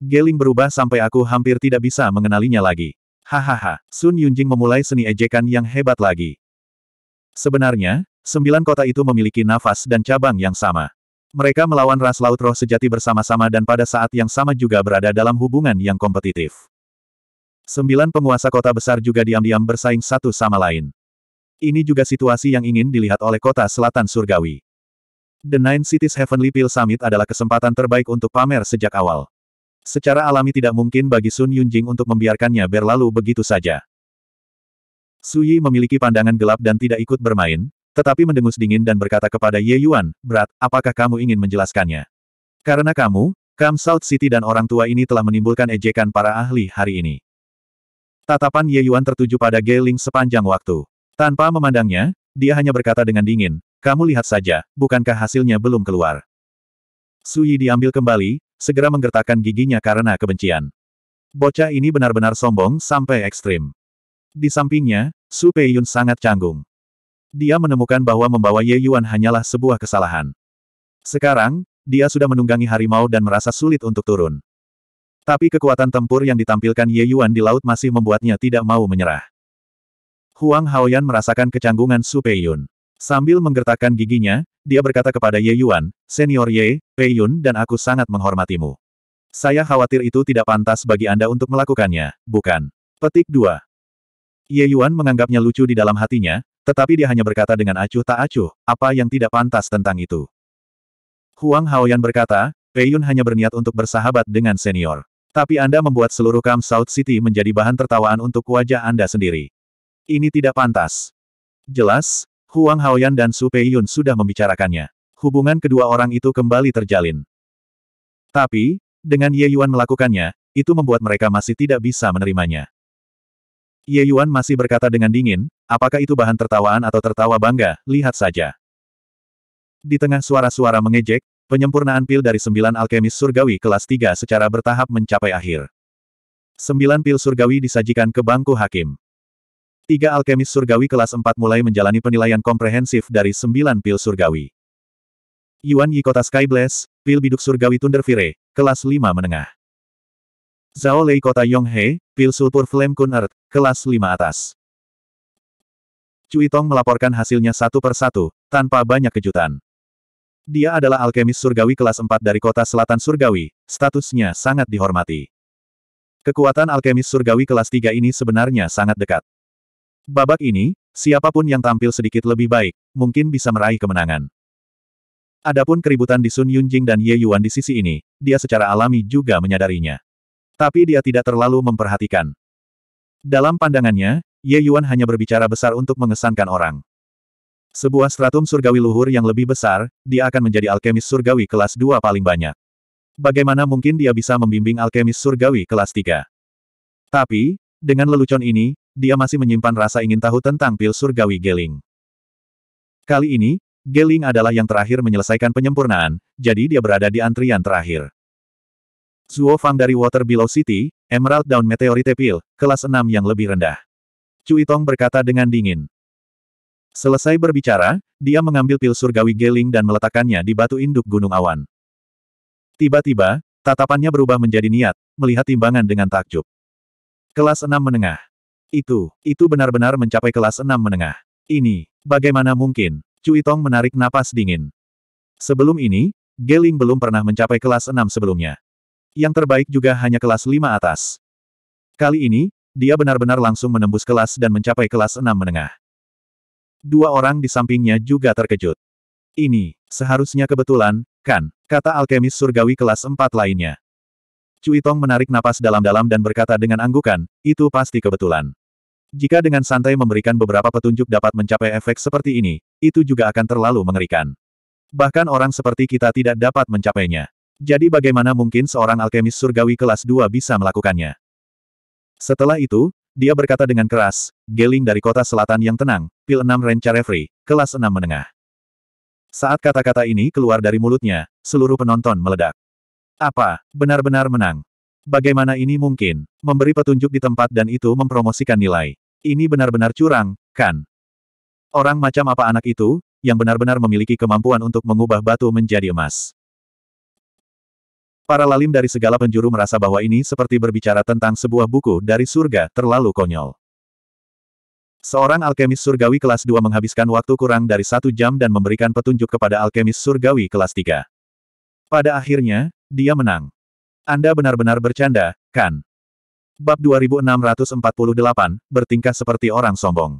Geling berubah sampai aku hampir tidak bisa mengenalinya lagi. Hahaha, Sun Yunjing memulai seni ejekan yang hebat lagi. Sebenarnya, sembilan kota itu memiliki nafas dan cabang yang sama. Mereka melawan ras laut roh sejati bersama-sama dan pada saat yang sama juga berada dalam hubungan yang kompetitif. Sembilan penguasa kota besar juga diam-diam bersaing satu sama lain. Ini juga situasi yang ingin dilihat oleh kota selatan surgawi. The Nine Cities Heavenly Pill Summit adalah kesempatan terbaik untuk pamer sejak awal. Secara alami tidak mungkin bagi Sun Yunjing untuk membiarkannya berlalu begitu saja. Suyi memiliki pandangan gelap dan tidak ikut bermain, tetapi mendengus dingin dan berkata kepada Ye Yuan, Berat, apakah kamu ingin menjelaskannya? Karena kamu, Kam South City dan orang tua ini telah menimbulkan ejekan para ahli hari ini. Tatapan Ye Yuan tertuju pada Geling sepanjang waktu. Tanpa memandangnya, dia hanya berkata dengan dingin, kamu lihat saja, bukankah hasilnya belum keluar? Suyi diambil kembali, segera menggertakkan giginya karena kebencian. Bocah ini benar-benar sombong sampai ekstrim. Di sampingnya, Su Peiyun sangat canggung. Dia menemukan bahwa membawa Ye Yuan hanyalah sebuah kesalahan. Sekarang, dia sudah menunggangi harimau dan merasa sulit untuk turun. Tapi kekuatan tempur yang ditampilkan Ye Yuan di laut masih membuatnya tidak mau menyerah. Huang Haoyan merasakan kecanggungan Su Peiyun. Sambil menggertakkan giginya, dia berkata kepada Ye Yuan, Senior Ye, Pei Yun dan aku sangat menghormatimu. Saya khawatir itu tidak pantas bagi Anda untuk melakukannya, bukan? Petik 2. Ye Yuan menganggapnya lucu di dalam hatinya, tetapi dia hanya berkata dengan acuh tak acuh, apa yang tidak pantas tentang itu. Huang Haoyan berkata, Pei Yun hanya berniat untuk bersahabat dengan senior. Tapi Anda membuat seluruh Kam South City menjadi bahan tertawaan untuk wajah Anda sendiri. Ini tidak pantas. Jelas, Huang Haoyan dan Su Pei Yun sudah membicarakannya. Hubungan kedua orang itu kembali terjalin. Tapi, dengan Ye Yuan melakukannya, itu membuat mereka masih tidak bisa menerimanya. Ye Yuan masih berkata dengan dingin, apakah itu bahan tertawaan atau tertawa bangga, lihat saja. Di tengah suara-suara mengejek, penyempurnaan pil dari sembilan alkemis surgawi kelas tiga secara bertahap mencapai akhir. Sembilan pil surgawi disajikan ke bangku hakim. Tiga alkemis surgawi kelas empat mulai menjalani penilaian komprehensif dari sembilan pil surgawi. Yuan Yi Kota Sky pil biduk surgawi Thunder Fire, kelas 5 menengah. Zhao Lei Kota Yonghe, Pil Sulpur Flame Kunert, kelas 5 atas. Cui Tong melaporkan hasilnya satu per satu, tanpa banyak kejutan. Dia adalah alkemis surgawi kelas 4 dari kota selatan surgawi, statusnya sangat dihormati. Kekuatan alkemis surgawi kelas 3 ini sebenarnya sangat dekat. Babak ini, siapapun yang tampil sedikit lebih baik, mungkin bisa meraih kemenangan. Adapun keributan di Sun Yunjing dan Ye Yuan di sisi ini, dia secara alami juga menyadarinya. Tapi dia tidak terlalu memperhatikan. Dalam pandangannya, Ye Yuan hanya berbicara besar untuk mengesankan orang. Sebuah stratum surgawi luhur yang lebih besar, dia akan menjadi alkemis surgawi kelas 2 paling banyak. Bagaimana mungkin dia bisa membimbing alkemis surgawi kelas 3? Tapi, dengan lelucon ini, dia masih menyimpan rasa ingin tahu tentang pil surgawi Geling. Kali ini, Geling adalah yang terakhir menyelesaikan penyempurnaan, jadi dia berada di antrian terakhir. Zuo Fang dari Water Below City, Emerald Down Meteorite Peel, kelas 6 yang lebih rendah. Cui Tong berkata dengan dingin. Selesai berbicara, dia mengambil pil surgawi geling dan meletakkannya di batu induk gunung awan. Tiba-tiba, tatapannya berubah menjadi niat, melihat timbangan dengan takjub. Kelas 6 menengah. Itu, itu benar-benar mencapai kelas 6 menengah. Ini, bagaimana mungkin? Cui Tong menarik napas dingin. Sebelum ini, Geling belum pernah mencapai kelas 6 sebelumnya yang terbaik juga hanya kelas 5 atas. Kali ini, dia benar-benar langsung menembus kelas dan mencapai kelas 6 menengah. Dua orang di sampingnya juga terkejut. Ini, seharusnya kebetulan, kan, kata alkemis surgawi kelas 4 lainnya. Cui Tong menarik napas dalam-dalam dan berkata dengan anggukan, itu pasti kebetulan. Jika dengan santai memberikan beberapa petunjuk dapat mencapai efek seperti ini, itu juga akan terlalu mengerikan. Bahkan orang seperti kita tidak dapat mencapainya. Jadi bagaimana mungkin seorang alkemis surgawi kelas 2 bisa melakukannya? Setelah itu, dia berkata dengan keras, geling dari kota selatan yang tenang, pil 6 Renca refri, kelas 6 menengah. Saat kata-kata ini keluar dari mulutnya, seluruh penonton meledak. Apa, benar-benar menang? Bagaimana ini mungkin? Memberi petunjuk di tempat dan itu mempromosikan nilai. Ini benar-benar curang, kan? Orang macam apa anak itu, yang benar-benar memiliki kemampuan untuk mengubah batu menjadi emas. Para lalim dari segala penjuru merasa bahwa ini seperti berbicara tentang sebuah buku dari surga terlalu konyol. Seorang alkemis surgawi kelas 2 menghabiskan waktu kurang dari satu jam dan memberikan petunjuk kepada alkemis surgawi kelas 3. Pada akhirnya, dia menang. Anda benar-benar bercanda, kan? Bab 2648, bertingkah seperti orang sombong.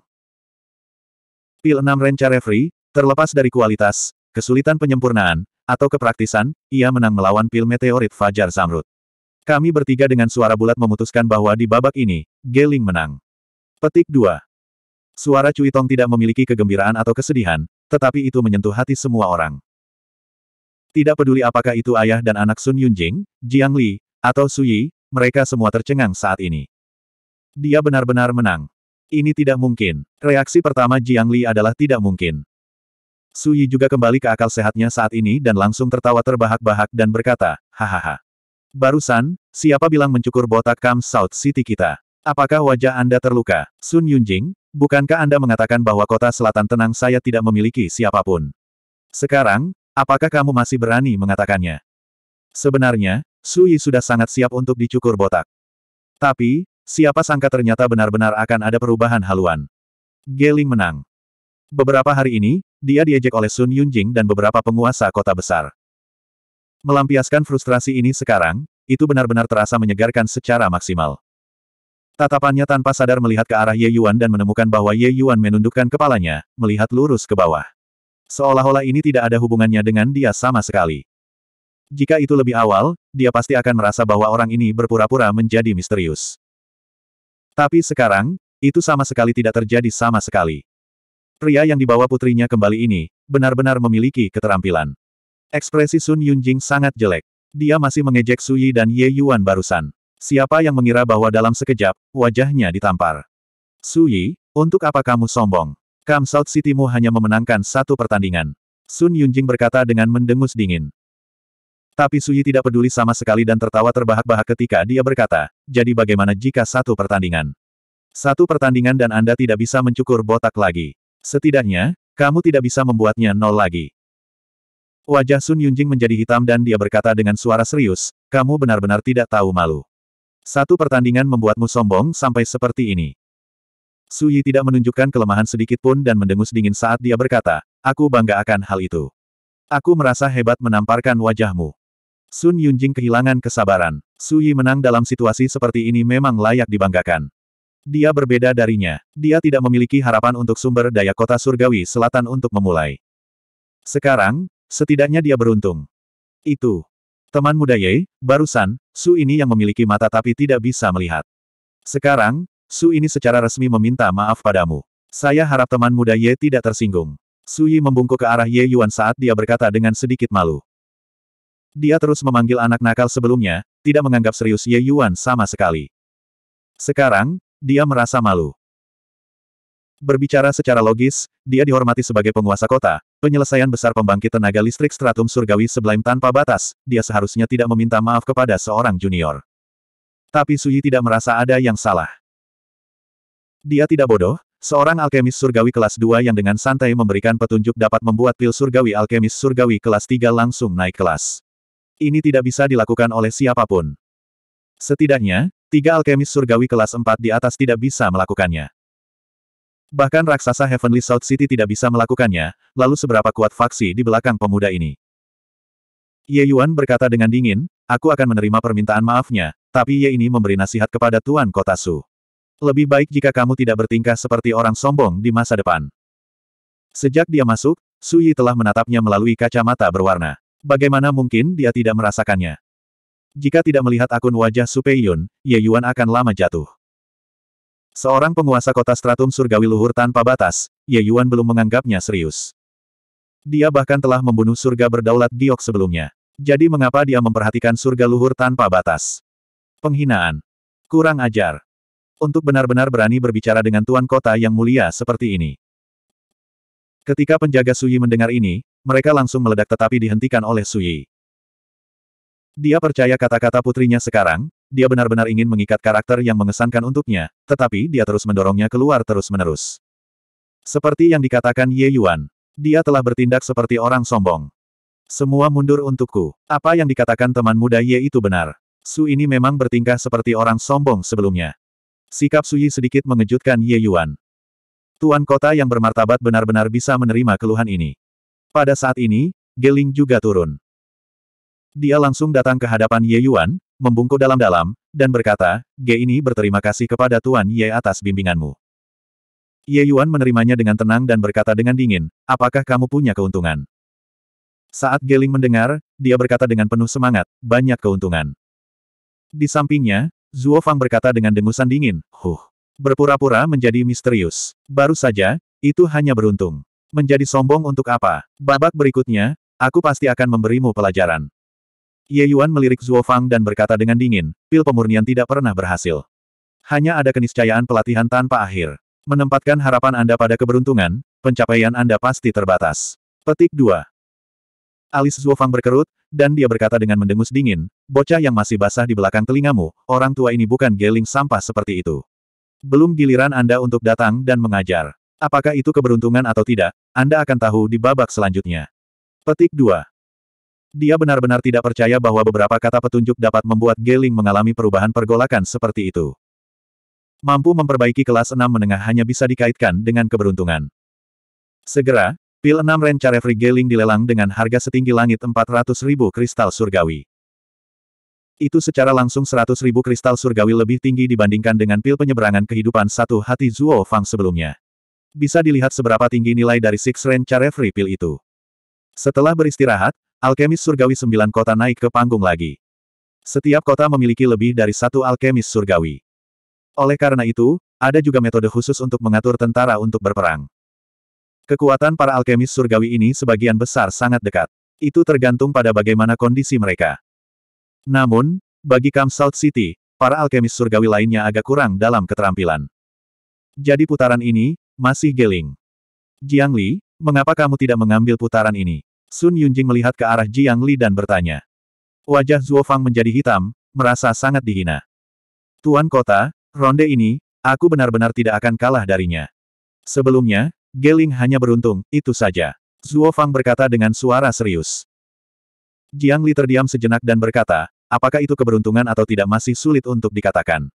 Pil 6 Renca refri terlepas dari kualitas, kesulitan penyempurnaan, atau kepraktisan, ia menang melawan pil meteorit Fajar Zamrud. Kami bertiga dengan suara bulat memutuskan bahwa di babak ini, Geling menang. Petik 2. Suara Cui Tong tidak memiliki kegembiraan atau kesedihan, tetapi itu menyentuh hati semua orang. Tidak peduli apakah itu ayah dan anak Sun Yunjing, Jiang Li, atau Su Yi, mereka semua tercengang saat ini. Dia benar-benar menang. Ini tidak mungkin. Reaksi pertama Jiang Li adalah tidak mungkin. Su juga kembali ke akal sehatnya saat ini dan langsung tertawa terbahak-bahak dan berkata, hahaha. Barusan, siapa bilang mencukur botak Kam South City kita? Apakah wajah Anda terluka? Sun Yunjing, bukankah Anda mengatakan bahwa kota selatan tenang saya tidak memiliki siapapun? Sekarang, apakah kamu masih berani mengatakannya? Sebenarnya, Su sudah sangat siap untuk dicukur botak. Tapi, siapa sangka ternyata benar-benar akan ada perubahan haluan. Geling menang. Beberapa hari ini, dia diejek oleh Sun Yunjing dan beberapa penguasa kota besar. Melampiaskan frustrasi ini sekarang, itu benar-benar terasa menyegarkan secara maksimal. Tatapannya tanpa sadar melihat ke arah Ye Yuan dan menemukan bahwa Ye Yuan menundukkan kepalanya, melihat lurus ke bawah. Seolah-olah ini tidak ada hubungannya dengan dia sama sekali. Jika itu lebih awal, dia pasti akan merasa bahwa orang ini berpura-pura menjadi misterius. Tapi sekarang, itu sama sekali tidak terjadi sama sekali. Pria yang dibawa putrinya kembali ini, benar-benar memiliki keterampilan. Ekspresi Sun Yunjing sangat jelek. Dia masih mengejek Su Yi dan Ye Yuan barusan. Siapa yang mengira bahwa dalam sekejap, wajahnya ditampar. Su Yi, untuk apa kamu sombong? Kam South Citymu hanya memenangkan satu pertandingan. Sun Yunjing berkata dengan mendengus dingin. Tapi Su Yi tidak peduli sama sekali dan tertawa terbahak-bahak ketika dia berkata, jadi bagaimana jika satu pertandingan? Satu pertandingan dan Anda tidak bisa mencukur botak lagi. Setidaknya, kamu tidak bisa membuatnya nol lagi. Wajah Sun Yunjing menjadi hitam dan dia berkata dengan suara serius, kamu benar-benar tidak tahu malu. Satu pertandingan membuatmu sombong sampai seperti ini. Su Yi tidak menunjukkan kelemahan sedikit pun dan mendengus dingin saat dia berkata, aku bangga akan hal itu. Aku merasa hebat menamparkan wajahmu. Sun Yunjing kehilangan kesabaran. Su Yi menang dalam situasi seperti ini memang layak dibanggakan. Dia berbeda darinya. Dia tidak memiliki harapan untuk sumber daya kota surgawi selatan untuk memulai. Sekarang, setidaknya dia beruntung. Itu. Teman muda Ye, barusan, Su ini yang memiliki mata tapi tidak bisa melihat. Sekarang, Su ini secara resmi meminta maaf padamu. Saya harap teman muda Ye tidak tersinggung. Su Yi membungkuk ke arah Ye Yuan saat dia berkata dengan sedikit malu. Dia terus memanggil anak nakal sebelumnya, tidak menganggap serius Ye Yuan sama sekali. Sekarang, dia merasa malu. Berbicara secara logis, dia dihormati sebagai penguasa kota, penyelesaian besar pembangkit tenaga listrik stratum surgawi sebelum tanpa batas, dia seharusnya tidak meminta maaf kepada seorang junior. Tapi Suyi tidak merasa ada yang salah. Dia tidak bodoh, Seorang alkemis surgawi kelas 2 yang dengan santai memberikan petunjuk dapat membuat pil surgawi alkemis surgawi kelas 3 langsung naik kelas. Ini tidak bisa dilakukan oleh siapapun. Setidaknya, Tiga alkemis surgawi kelas 4 di atas tidak bisa melakukannya. Bahkan raksasa Heavenly South City tidak bisa melakukannya, lalu seberapa kuat faksi di belakang pemuda ini. Ye Yuan berkata dengan dingin, aku akan menerima permintaan maafnya, tapi Ye ini memberi nasihat kepada Tuan Kota Su. Lebih baik jika kamu tidak bertingkah seperti orang sombong di masa depan. Sejak dia masuk, Su Yi telah menatapnya melalui kacamata berwarna. Bagaimana mungkin dia tidak merasakannya? Jika tidak melihat akun wajah Supeyun, Yun, Ye Yuan akan lama jatuh. Seorang penguasa kota stratum surgawi luhur tanpa batas, Ye Yuan belum menganggapnya serius. Dia bahkan telah membunuh surga berdaulat Diok sebelumnya. Jadi mengapa dia memperhatikan surga luhur tanpa batas? Penghinaan. Kurang ajar. Untuk benar-benar berani berbicara dengan tuan kota yang mulia seperti ini. Ketika penjaga Suyi mendengar ini, mereka langsung meledak tetapi dihentikan oleh Suyi. Dia percaya kata-kata putrinya sekarang, dia benar-benar ingin mengikat karakter yang mengesankan untuknya, tetapi dia terus mendorongnya keluar terus-menerus. Seperti yang dikatakan Ye Yuan, dia telah bertindak seperti orang sombong. Semua mundur untukku. Apa yang dikatakan teman muda Ye itu benar. Su ini memang bertingkah seperti orang sombong sebelumnya. Sikap Su Yi sedikit mengejutkan Ye Yuan. Tuan kota yang bermartabat benar-benar bisa menerima keluhan ini. Pada saat ini, Geling juga turun. Dia langsung datang ke hadapan Ye Yuan, membungkuk dalam-dalam, dan berkata, Ge ini berterima kasih kepada Tuan Ye atas bimbinganmu. Ye Yuan menerimanya dengan tenang dan berkata dengan dingin, apakah kamu punya keuntungan? Saat Ge Ling mendengar, dia berkata dengan penuh semangat, banyak keuntungan. Di sampingnya, Zuo Fang berkata dengan dengusan dingin, huh, berpura-pura menjadi misterius. Baru saja, itu hanya beruntung. Menjadi sombong untuk apa? Babak berikutnya, aku pasti akan memberimu pelajaran. Ye Yuan melirik Zhuo Fang dan berkata dengan dingin, pil pemurnian tidak pernah berhasil. Hanya ada keniscayaan pelatihan tanpa akhir. Menempatkan harapan Anda pada keberuntungan, pencapaian Anda pasti terbatas. Petik 2. Alis Zhuo Fang berkerut, dan dia berkata dengan mendengus dingin, bocah yang masih basah di belakang telingamu, orang tua ini bukan geling sampah seperti itu. Belum giliran Anda untuk datang dan mengajar. Apakah itu keberuntungan atau tidak, Anda akan tahu di babak selanjutnya. Petik 2. Dia benar-benar tidak percaya bahwa beberapa kata petunjuk dapat membuat Geling mengalami perubahan pergolakan seperti itu. Mampu memperbaiki kelas 6 menengah hanya bisa dikaitkan dengan keberuntungan. Segera, pil 6 Renca Refri Geling dilelang dengan harga setinggi langit 400 ribu kristal surgawi. Itu secara langsung 100 ribu kristal surgawi lebih tinggi dibandingkan dengan pil penyeberangan kehidupan satu hati Zuo Fang sebelumnya. Bisa dilihat seberapa tinggi nilai dari Six Renca Refri pil itu. Setelah beristirahat, Alkemis surgawi sembilan kota naik ke panggung lagi. Setiap kota memiliki lebih dari satu alkemis surgawi. Oleh karena itu, ada juga metode khusus untuk mengatur tentara untuk berperang. Kekuatan para alkemis surgawi ini sebagian besar sangat dekat. Itu tergantung pada bagaimana kondisi mereka. Namun, bagi Kam Salt City, para alkemis surgawi lainnya agak kurang dalam keterampilan. Jadi putaran ini, masih geling. Jiang Li, mengapa kamu tidak mengambil putaran ini? Sun Yunjing melihat ke arah Jiang Li dan bertanya. Wajah Fang menjadi hitam, merasa sangat dihina. Tuan kota, ronde ini, aku benar-benar tidak akan kalah darinya. Sebelumnya, Geling hanya beruntung, itu saja. Fang berkata dengan suara serius. Jiang Li terdiam sejenak dan berkata, apakah itu keberuntungan atau tidak masih sulit untuk dikatakan.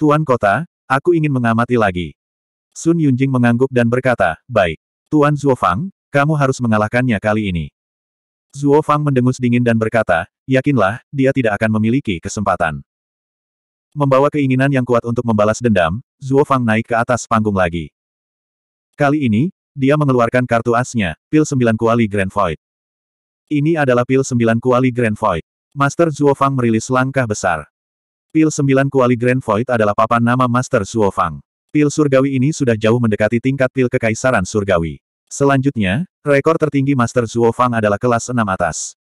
Tuan kota, aku ingin mengamati lagi. Sun Yunjing mengangguk dan berkata, baik. Tuan Fang, kamu harus mengalahkannya kali ini. Zuo Fang mendengus dingin dan berkata, yakinlah, dia tidak akan memiliki kesempatan. Membawa keinginan yang kuat untuk membalas dendam, Zuo Fang naik ke atas panggung lagi. Kali ini, dia mengeluarkan kartu asnya, pil 9 kuali Grand Void. Ini adalah pil 9 kuali Grand Void. Master Zuo Fang merilis langkah besar. Pil 9 kuali Grand Void adalah papan nama Master Zuo Fang. Pil surgawi ini sudah jauh mendekati tingkat pil kekaisaran surgawi. Selanjutnya, rekor tertinggi Master Zuo Fang adalah kelas 6 atas.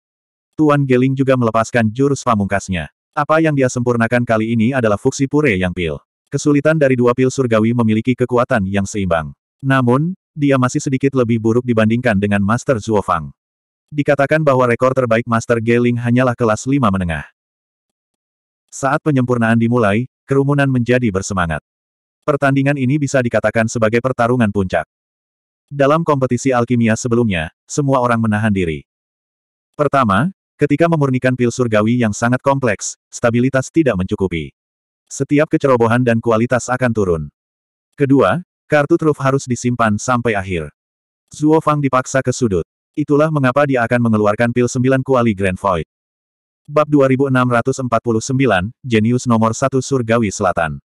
Tuan Geling juga melepaskan jurus pamungkasnya. Apa yang dia sempurnakan kali ini adalah fuksi pure yang pil. Kesulitan dari dua pil surgawi memiliki kekuatan yang seimbang. Namun, dia masih sedikit lebih buruk dibandingkan dengan Master Zuo Fang. Dikatakan bahwa rekor terbaik Master Geling hanyalah kelas 5 menengah. Saat penyempurnaan dimulai, kerumunan menjadi bersemangat. Pertandingan ini bisa dikatakan sebagai pertarungan puncak. Dalam kompetisi alkimia sebelumnya, semua orang menahan diri. Pertama, ketika memurnikan pil surgawi yang sangat kompleks, stabilitas tidak mencukupi. Setiap kecerobohan dan kualitas akan turun. Kedua, kartu truf harus disimpan sampai akhir. Zuo Fang dipaksa ke sudut. Itulah mengapa dia akan mengeluarkan pil 9 kuali Grand Void. Bab 2649, Jenius nomor 1 Surgawi Selatan.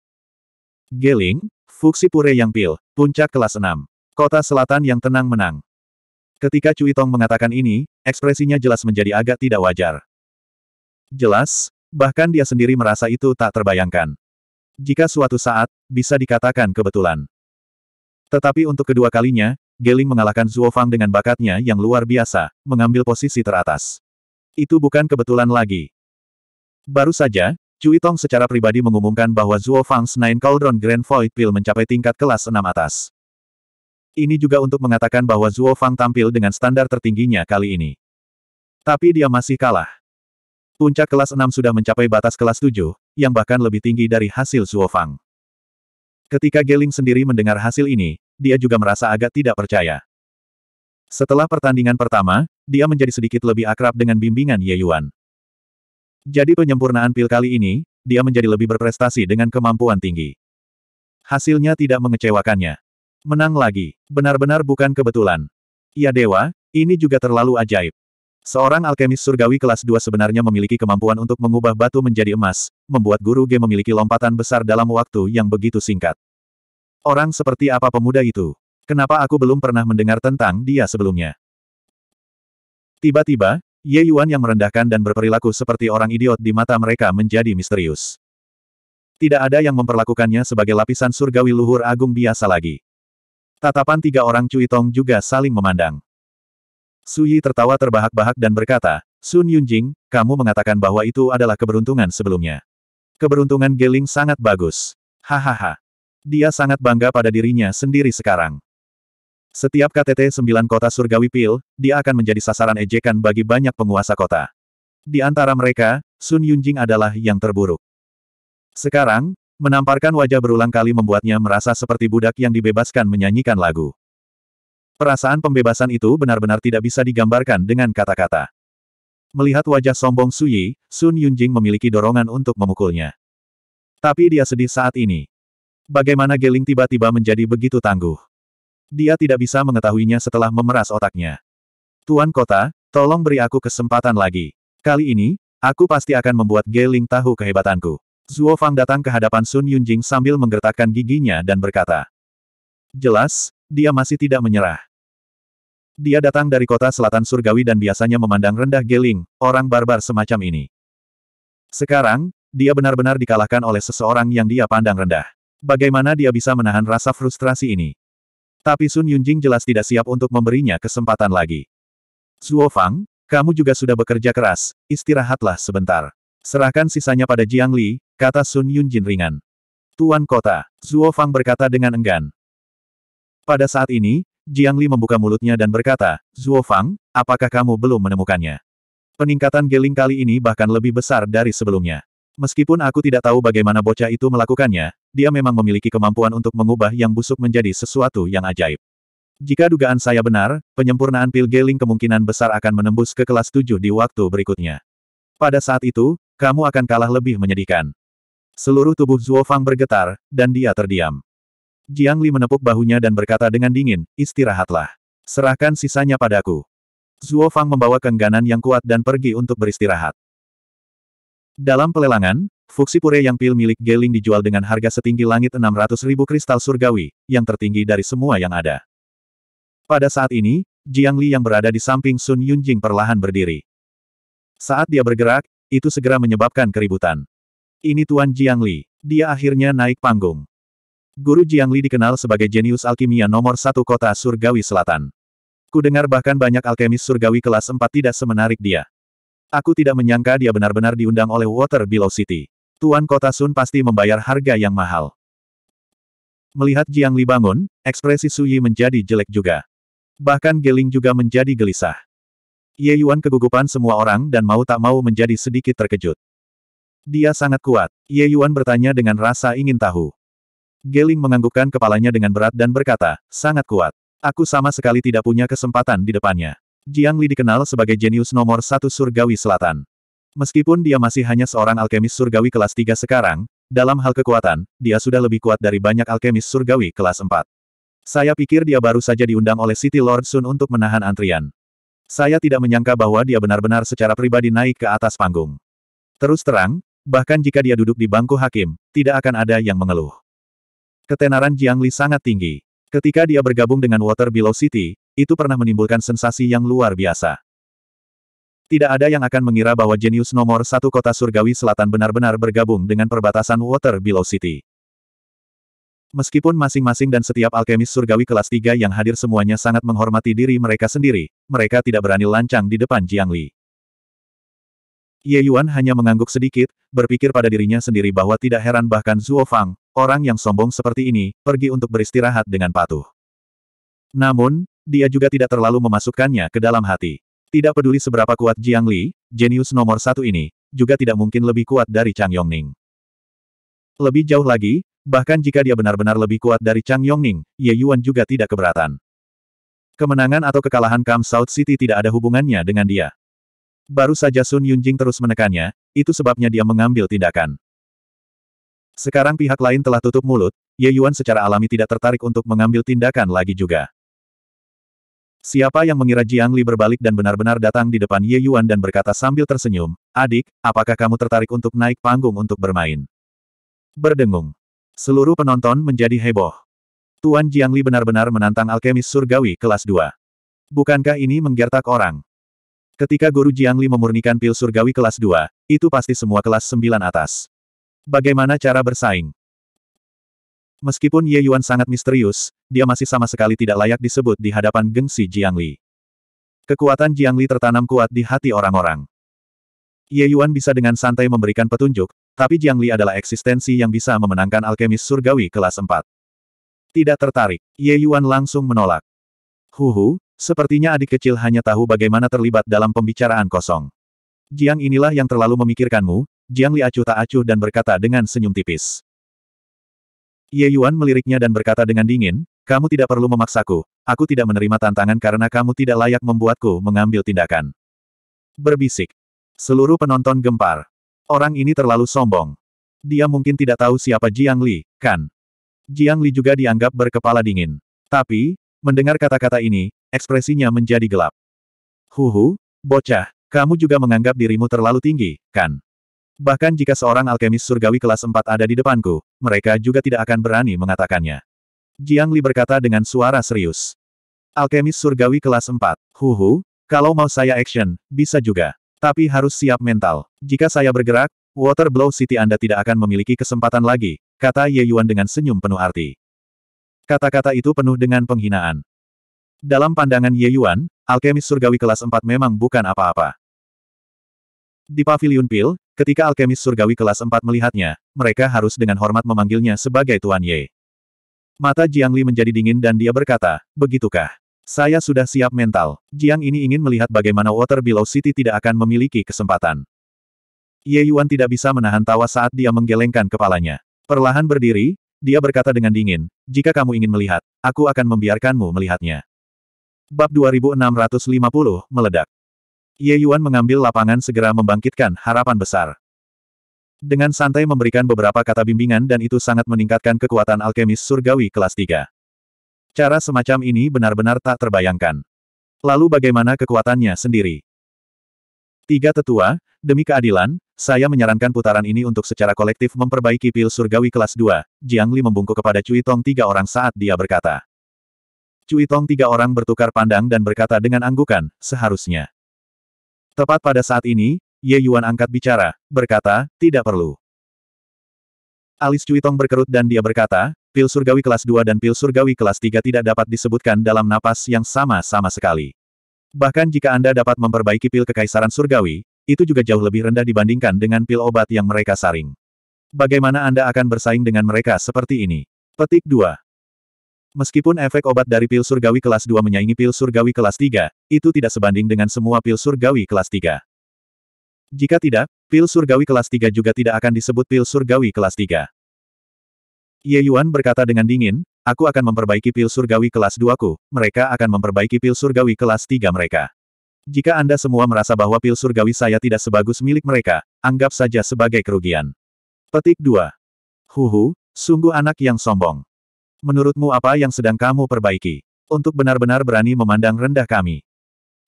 Geling, Fuksi Pure Yang Pil, Puncak Kelas 6. Kota selatan yang tenang menang. Ketika Cui Tong mengatakan ini, ekspresinya jelas menjadi agak tidak wajar. Jelas, bahkan dia sendiri merasa itu tak terbayangkan. Jika suatu saat, bisa dikatakan kebetulan. Tetapi untuk kedua kalinya, Geling mengalahkan Zhuo Fang dengan bakatnya yang luar biasa, mengambil posisi teratas. Itu bukan kebetulan lagi. Baru saja, Cui Tong secara pribadi mengumumkan bahwa Zhuo Fang's Nine Cauldron Grand Void Pill mencapai tingkat kelas 6 atas. Ini juga untuk mengatakan bahwa Zuo Fang tampil dengan standar tertingginya kali ini. Tapi dia masih kalah. Puncak kelas 6 sudah mencapai batas kelas 7, yang bahkan lebih tinggi dari hasil Zuo Fang. Ketika Geling sendiri mendengar hasil ini, dia juga merasa agak tidak percaya. Setelah pertandingan pertama, dia menjadi sedikit lebih akrab dengan bimbingan Ye Yuan. Jadi penyempurnaan pil kali ini, dia menjadi lebih berprestasi dengan kemampuan tinggi. Hasilnya tidak mengecewakannya. Menang lagi. Benar-benar bukan kebetulan. Ya dewa, ini juga terlalu ajaib. Seorang alkemis surgawi kelas 2 sebenarnya memiliki kemampuan untuk mengubah batu menjadi emas, membuat guru G memiliki lompatan besar dalam waktu yang begitu singkat. Orang seperti apa pemuda itu? Kenapa aku belum pernah mendengar tentang dia sebelumnya? Tiba-tiba, Ye Yuan yang merendahkan dan berperilaku seperti orang idiot di mata mereka menjadi misterius. Tidak ada yang memperlakukannya sebagai lapisan surgawi luhur agung biasa lagi. Tatapan tiga orang Cui Tong juga saling memandang. Su Yi tertawa terbahak-bahak dan berkata, Sun Yunjing, kamu mengatakan bahwa itu adalah keberuntungan sebelumnya. Keberuntungan Geling sangat bagus. Hahaha. Dia sangat bangga pada dirinya sendiri sekarang. Setiap KTT sembilan kota surgawi pil, dia akan menjadi sasaran ejekan bagi banyak penguasa kota. Di antara mereka, Sun Yunjing adalah yang terburuk. Sekarang, Menamparkan wajah berulang kali membuatnya merasa seperti budak yang dibebaskan menyanyikan lagu. Perasaan pembebasan itu benar-benar tidak bisa digambarkan dengan kata-kata. Melihat wajah sombong Suyi, Sun Yunjing memiliki dorongan untuk memukulnya. Tapi dia sedih saat ini. Bagaimana Geling tiba-tiba menjadi begitu tangguh? Dia tidak bisa mengetahuinya setelah memeras otaknya. Tuan Kota, tolong beri aku kesempatan lagi. Kali ini, aku pasti akan membuat Geling tahu kehebatanku. Zuo Fang datang ke hadapan Sun Yunjing sambil menggertakkan giginya dan berkata. Jelas, dia masih tidak menyerah. Dia datang dari kota selatan surgawi dan biasanya memandang rendah Geling, orang barbar semacam ini. Sekarang, dia benar-benar dikalahkan oleh seseorang yang dia pandang rendah. Bagaimana dia bisa menahan rasa frustrasi ini? Tapi Sun Yunjing jelas tidak siap untuk memberinya kesempatan lagi. Zuo Fang, kamu juga sudah bekerja keras, istirahatlah sebentar. Serahkan sisanya pada Jiang Li, Kata Sun Yunjin ringan. Tuan kota, Zuo Fang berkata dengan enggan. Pada saat ini, Jiang Li membuka mulutnya dan berkata, Zuo Fang, apakah kamu belum menemukannya? Peningkatan Geling kali ini bahkan lebih besar dari sebelumnya. Meskipun aku tidak tahu bagaimana bocah itu melakukannya, dia memang memiliki kemampuan untuk mengubah yang busuk menjadi sesuatu yang ajaib. Jika dugaan saya benar, penyempurnaan pil Geling kemungkinan besar akan menembus ke kelas 7 di waktu berikutnya. Pada saat itu, kamu akan kalah lebih menyedihkan. Seluruh tubuh Zuo Fang bergetar, dan dia terdiam. Jiang Li menepuk bahunya dan berkata dengan dingin, istirahatlah. Serahkan sisanya padaku. Zuo Fang membawa kengganan yang kuat dan pergi untuk beristirahat. Dalam pelelangan, Pure yang pil milik Geling dijual dengan harga setinggi langit 600 ribu kristal surgawi, yang tertinggi dari semua yang ada. Pada saat ini, Jiang Li yang berada di samping Sun Yunjing perlahan berdiri. Saat dia bergerak, itu segera menyebabkan keributan. Ini Tuan Jiang Li. Dia akhirnya naik panggung. Guru Jiang Li dikenal sebagai jenius alkimia nomor satu kota Surgawi Selatan. Ku dengar bahkan banyak alkemis Surgawi kelas 4 tidak semenarik dia. Aku tidak menyangka dia benar-benar diundang oleh Water Below City. Tuan Kota Sun pasti membayar harga yang mahal. Melihat Jiang Li bangun, ekspresi Suyi menjadi jelek juga. Bahkan Geling juga menjadi gelisah. Ye Yuan kegugupan semua orang dan mau tak mau menjadi sedikit terkejut. Dia sangat kuat. Ye Yuan bertanya dengan rasa ingin tahu. Geling menganggukkan kepalanya dengan berat dan berkata, sangat kuat. Aku sama sekali tidak punya kesempatan di depannya. Jiang Li dikenal sebagai jenius nomor satu surgawi selatan. Meskipun dia masih hanya seorang alkemis surgawi kelas 3 sekarang, dalam hal kekuatan, dia sudah lebih kuat dari banyak alkemis surgawi kelas 4. Saya pikir dia baru saja diundang oleh City Lord Sun untuk menahan antrian. Saya tidak menyangka bahwa dia benar-benar secara pribadi naik ke atas panggung. Terus terang, Bahkan jika dia duduk di bangku hakim, tidak akan ada yang mengeluh. Ketenaran Jiang Li sangat tinggi. Ketika dia bergabung dengan Water Below City, itu pernah menimbulkan sensasi yang luar biasa. Tidak ada yang akan mengira bahwa jenius nomor satu kota surgawi selatan benar-benar bergabung dengan perbatasan Water Below City. Meskipun masing-masing dan setiap alkemis surgawi kelas 3 yang hadir semuanya sangat menghormati diri mereka sendiri, mereka tidak berani lancang di depan Jiang Li. Ye Yuan hanya mengangguk sedikit, berpikir pada dirinya sendiri bahwa tidak heran bahkan Zuo Fang, orang yang sombong seperti ini, pergi untuk beristirahat dengan patuh. Namun, dia juga tidak terlalu memasukkannya ke dalam hati. Tidak peduli seberapa kuat Jiang Li, jenius nomor satu ini, juga tidak mungkin lebih kuat dari Chang Yongning. Lebih jauh lagi, bahkan jika dia benar-benar lebih kuat dari Chang Yongning, Ye Yuan juga tidak keberatan. Kemenangan atau kekalahan Kam South City tidak ada hubungannya dengan dia. Baru saja Sun Yunjing terus menekannya, itu sebabnya dia mengambil tindakan. Sekarang pihak lain telah tutup mulut, Ye Yuan secara alami tidak tertarik untuk mengambil tindakan lagi juga. Siapa yang mengira Jiang Li berbalik dan benar-benar datang di depan Ye Yuan dan berkata sambil tersenyum, Adik, apakah kamu tertarik untuk naik panggung untuk bermain? Berdengung. Seluruh penonton menjadi heboh. Tuan Jiang Li benar-benar menantang alkemis surgawi kelas 2. Bukankah ini menggertak orang? Ketika Guru Jiangli memurnikan pil surgawi kelas 2, itu pasti semua kelas 9 atas. Bagaimana cara bersaing? Meskipun Ye Yuan sangat misterius, dia masih sama sekali tidak layak disebut di hadapan gengsi Jiangli. Kekuatan Jiangli tertanam kuat di hati orang-orang. Ye Yuan bisa dengan santai memberikan petunjuk, tapi Jiangli adalah eksistensi yang bisa memenangkan alkemis surgawi kelas 4. Tidak tertarik, Ye Yuan langsung menolak. Huhu, Sepertinya adik kecil hanya tahu bagaimana terlibat dalam pembicaraan kosong. Jiang inilah yang terlalu memikirkanmu, Jiang Li acuh tak acuh dan berkata dengan senyum tipis. Ye Yuan meliriknya dan berkata dengan dingin, kamu tidak perlu memaksaku, aku tidak menerima tantangan karena kamu tidak layak membuatku mengambil tindakan. Berbisik. Seluruh penonton gempar. Orang ini terlalu sombong. Dia mungkin tidak tahu siapa Jiang Li, kan? Jiang Li juga dianggap berkepala dingin. Tapi, Mendengar kata-kata ini, ekspresinya menjadi gelap. Huhu, bocah, kamu juga menganggap dirimu terlalu tinggi, kan? Bahkan jika seorang alkemis surgawi kelas 4 ada di depanku, mereka juga tidak akan berani mengatakannya. Jiang Li berkata dengan suara serius. Alkemis surgawi kelas 4, huhu, kalau mau saya action, bisa juga. Tapi harus siap mental. Jika saya bergerak, Water Blow City Anda tidak akan memiliki kesempatan lagi, kata Ye Yuan dengan senyum penuh arti. Kata-kata itu penuh dengan penghinaan. Dalam pandangan Ye Yuan, alkemis surgawi kelas 4 memang bukan apa-apa. Di paviliun Pil, ketika alkemis surgawi kelas 4 melihatnya, mereka harus dengan hormat memanggilnya sebagai Tuan Ye. Mata Jiang Li menjadi dingin dan dia berkata, begitukah? Saya sudah siap mental. Jiang ini ingin melihat bagaimana Water Below City tidak akan memiliki kesempatan. Ye Yuan tidak bisa menahan tawa saat dia menggelengkan kepalanya. Perlahan berdiri, dia berkata dengan dingin, jika kamu ingin melihat, aku akan membiarkanmu melihatnya. Bab 2650, meledak. Ye Yuan mengambil lapangan segera membangkitkan harapan besar. Dengan santai memberikan beberapa kata bimbingan dan itu sangat meningkatkan kekuatan alkemis surgawi kelas 3. Cara semacam ini benar-benar tak terbayangkan. Lalu bagaimana kekuatannya sendiri? Tiga tetua, Demi keadilan, saya menyarankan putaran ini untuk secara kolektif memperbaiki pil surgawi kelas 2. Jiang Li membungkuk kepada Cui Tong tiga orang saat dia berkata. Cui Tong tiga orang bertukar pandang dan berkata dengan anggukan, seharusnya. Tepat pada saat ini, Ye Yuan angkat bicara, berkata, tidak perlu. Alis Cui Tong berkerut dan dia berkata, pil surgawi kelas 2 dan pil surgawi kelas 3 tidak dapat disebutkan dalam napas yang sama-sama sekali. Bahkan jika Anda dapat memperbaiki pil kekaisaran surgawi, itu juga jauh lebih rendah dibandingkan dengan pil obat yang mereka saring. Bagaimana Anda akan bersaing dengan mereka seperti ini? Petik 2. Meskipun efek obat dari pil surgawi kelas 2 menyaingi pil surgawi kelas 3, itu tidak sebanding dengan semua pil surgawi kelas 3. Jika tidak, pil surgawi kelas 3 juga tidak akan disebut pil surgawi kelas 3. Ye Yuan berkata dengan dingin, aku akan memperbaiki pil surgawi kelas 2-ku, mereka akan memperbaiki pil surgawi kelas 3 mereka. Jika Anda semua merasa bahwa pil surgawi saya tidak sebagus milik mereka, anggap saja sebagai kerugian. Petik 2. Huhu, sungguh anak yang sombong. Menurutmu apa yang sedang kamu perbaiki? Untuk benar-benar berani memandang rendah kami.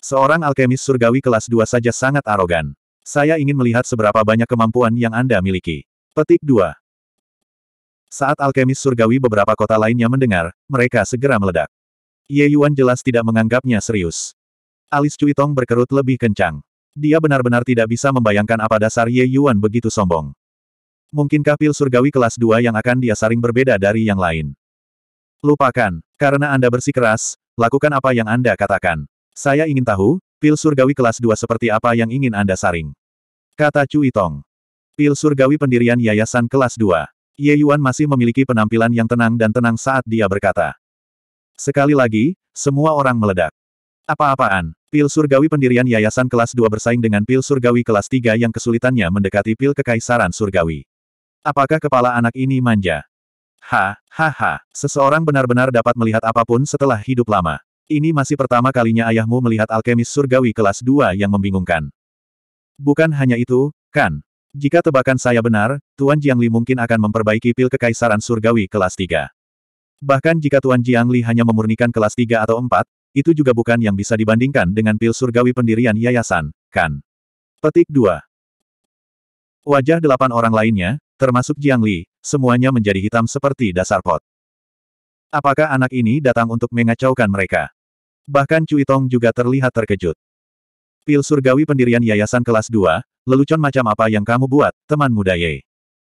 Seorang alkemis surgawi kelas 2 saja sangat arogan. Saya ingin melihat seberapa banyak kemampuan yang Anda miliki. Petik 2. Saat alkemis surgawi beberapa kota lainnya mendengar, mereka segera meledak. Ye Yuan jelas tidak menganggapnya serius. Alis Cui Tong berkerut lebih kencang. Dia benar-benar tidak bisa membayangkan apa dasar Ye Yuan begitu sombong. Mungkinkah pil surgawi kelas 2 yang akan dia saring berbeda dari yang lain? Lupakan, karena Anda bersikeras, lakukan apa yang Anda katakan. Saya ingin tahu, pil surgawi kelas 2 seperti apa yang ingin Anda saring. Kata Cui Tong. Pil surgawi pendirian yayasan kelas 2. Ye Yuan masih memiliki penampilan yang tenang dan tenang saat dia berkata. Sekali lagi, semua orang meledak. Apa-apaan, Pil surgawi pendirian Yayasan Kelas 2 bersaing dengan pil surgawi kelas 3 yang kesulitannya mendekati pil kekaisaran surgawi. Apakah kepala anak ini manja? Ha, ha, ha. Seseorang benar-benar dapat melihat apapun setelah hidup lama. Ini masih pertama kalinya ayahmu melihat alkemis surgawi kelas 2 yang membingungkan. Bukan hanya itu, kan? Jika tebakan saya benar, Tuan Jiangli mungkin akan memperbaiki pil kekaisaran surgawi kelas 3. Bahkan jika Tuan Jiangli hanya memurnikan kelas 3 atau 4, itu juga bukan yang bisa dibandingkan dengan pil surgawi pendirian yayasan, kan? Petik 2. Wajah delapan orang lainnya, termasuk Jiang Li, semuanya menjadi hitam seperti dasar pot. Apakah anak ini datang untuk mengacaukan mereka? Bahkan Cui Tong juga terlihat terkejut. Pil surgawi pendirian yayasan kelas 2, lelucon macam apa yang kamu buat, teman muda Ye?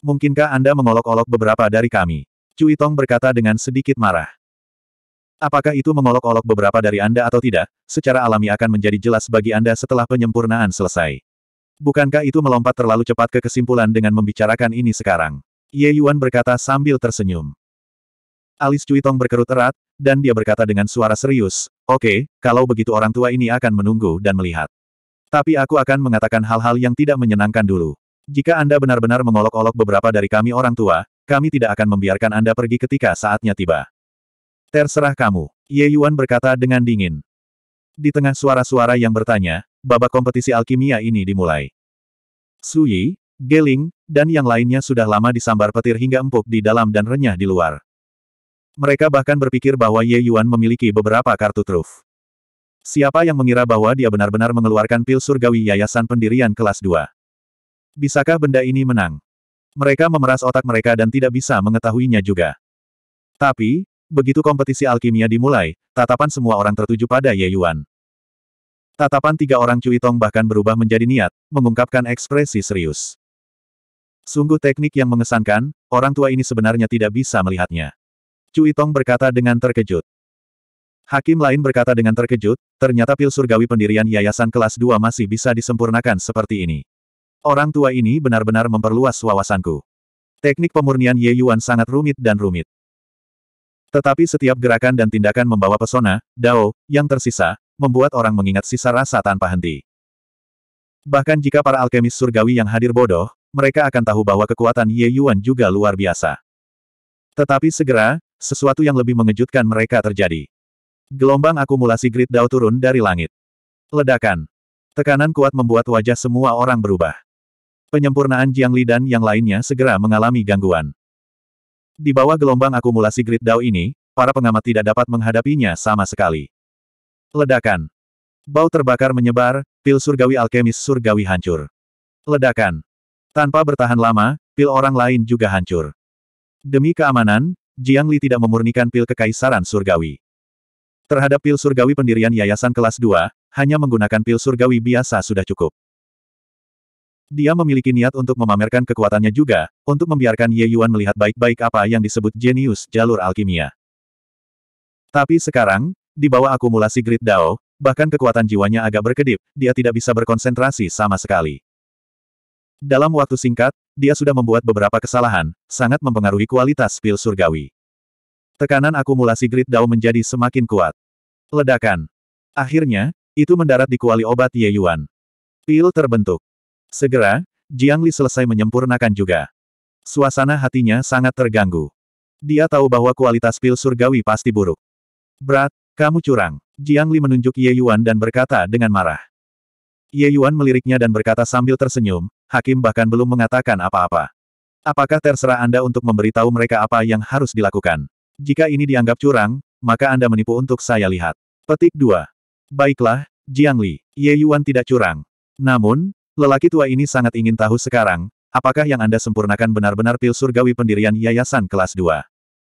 Mungkinkah Anda mengolok-olok beberapa dari kami? Cui Tong berkata dengan sedikit marah. Apakah itu mengolok-olok beberapa dari Anda atau tidak, secara alami akan menjadi jelas bagi Anda setelah penyempurnaan selesai. Bukankah itu melompat terlalu cepat ke kesimpulan dengan membicarakan ini sekarang? Ye Yuan berkata sambil tersenyum. Alis Cui Tong berkerut erat, dan dia berkata dengan suara serius, Oke, okay, kalau begitu orang tua ini akan menunggu dan melihat. Tapi aku akan mengatakan hal-hal yang tidak menyenangkan dulu. Jika Anda benar-benar mengolok-olok beberapa dari kami orang tua, kami tidak akan membiarkan Anda pergi ketika saatnya tiba. Terserah kamu. Ye Yuan berkata dengan dingin. Di tengah suara-suara yang bertanya, babak kompetisi alkimia ini dimulai. Su Sui, Geling, dan yang lainnya sudah lama disambar petir hingga empuk di dalam dan renyah di luar. Mereka bahkan berpikir bahwa Ye Yuan memiliki beberapa kartu truf. Siapa yang mengira bahwa dia benar-benar mengeluarkan pil surgawi yayasan pendirian kelas 2? Bisakah benda ini menang? Mereka memeras otak mereka dan tidak bisa mengetahuinya juga. Tapi, Begitu kompetisi alkimia dimulai, tatapan semua orang tertuju pada Ye Yuan. Tatapan tiga orang Cui Tong bahkan berubah menjadi niat, mengungkapkan ekspresi serius. Sungguh teknik yang mengesankan, orang tua ini sebenarnya tidak bisa melihatnya. Cui Tong berkata dengan terkejut. Hakim lain berkata dengan terkejut, ternyata pil surgawi pendirian yayasan kelas 2 masih bisa disempurnakan seperti ini. Orang tua ini benar-benar memperluas wawasanku. Teknik pemurnian Ye Yuan sangat rumit dan rumit. Tetapi setiap gerakan dan tindakan membawa pesona, Dao, yang tersisa, membuat orang mengingat sisa rasa tanpa henti. Bahkan jika para alkemis surgawi yang hadir bodoh, mereka akan tahu bahwa kekuatan Ye Yuan juga luar biasa. Tetapi segera, sesuatu yang lebih mengejutkan mereka terjadi. Gelombang akumulasi grid Dao turun dari langit. Ledakan. Tekanan kuat membuat wajah semua orang berubah. Penyempurnaan Jiang Li dan yang lainnya segera mengalami gangguan. Di bawah gelombang akumulasi grid Dao ini, para pengamat tidak dapat menghadapinya sama sekali. Ledakan. Bau terbakar menyebar, pil surgawi alkemis surgawi hancur. Ledakan. Tanpa bertahan lama, pil orang lain juga hancur. Demi keamanan, Jiang Li tidak memurnikan pil kekaisaran surgawi. Terhadap pil surgawi pendirian yayasan kelas 2, hanya menggunakan pil surgawi biasa sudah cukup. Dia memiliki niat untuk memamerkan kekuatannya juga, untuk membiarkan Ye Yuan melihat baik-baik apa yang disebut jenius jalur alkimia. Tapi sekarang, di bawah akumulasi grid Dao, bahkan kekuatan jiwanya agak berkedip, dia tidak bisa berkonsentrasi sama sekali. Dalam waktu singkat, dia sudah membuat beberapa kesalahan, sangat mempengaruhi kualitas pil surgawi. Tekanan akumulasi grid Dao menjadi semakin kuat. Ledakan. Akhirnya, itu mendarat di kuali obat Ye Yuan. Pil terbentuk. Segera, Jiang Li selesai menyempurnakan juga. Suasana hatinya sangat terganggu. Dia tahu bahwa kualitas pil surgawi pasti buruk. Berat, kamu curang. Jiang Li menunjuk Ye Yuan dan berkata dengan marah. Ye Yuan meliriknya dan berkata sambil tersenyum, hakim bahkan belum mengatakan apa-apa. Apakah terserah Anda untuk memberitahu mereka apa yang harus dilakukan? Jika ini dianggap curang, maka Anda menipu untuk saya lihat. Petik 2. Baiklah, Jiang Li, Ye Yuan tidak curang. Namun, Lelaki tua ini sangat ingin tahu sekarang, apakah yang Anda sempurnakan benar-benar pil surgawi pendirian yayasan kelas 2?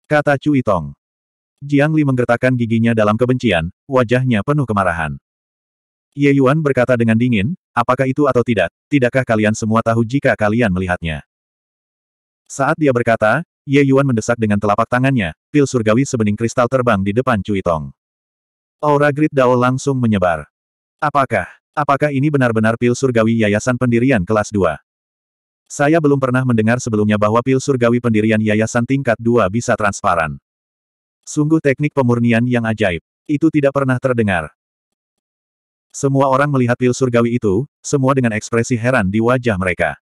Kata Cui Tong. Jiang Li menggertakkan giginya dalam kebencian, wajahnya penuh kemarahan. Ye Yuan berkata dengan dingin, apakah itu atau tidak, tidakkah kalian semua tahu jika kalian melihatnya? Saat dia berkata, Ye Yuan mendesak dengan telapak tangannya, pil surgawi sebening kristal terbang di depan Cui Tong. Aura Grid Dao langsung menyebar. Apakah Apakah ini benar-benar pil surgawi Yayasan Pendirian kelas 2? Saya belum pernah mendengar sebelumnya bahwa pil surgawi pendirian yayasan tingkat 2 bisa transparan. Sungguh teknik pemurnian yang ajaib. Itu tidak pernah terdengar. Semua orang melihat pil surgawi itu, semua dengan ekspresi heran di wajah mereka.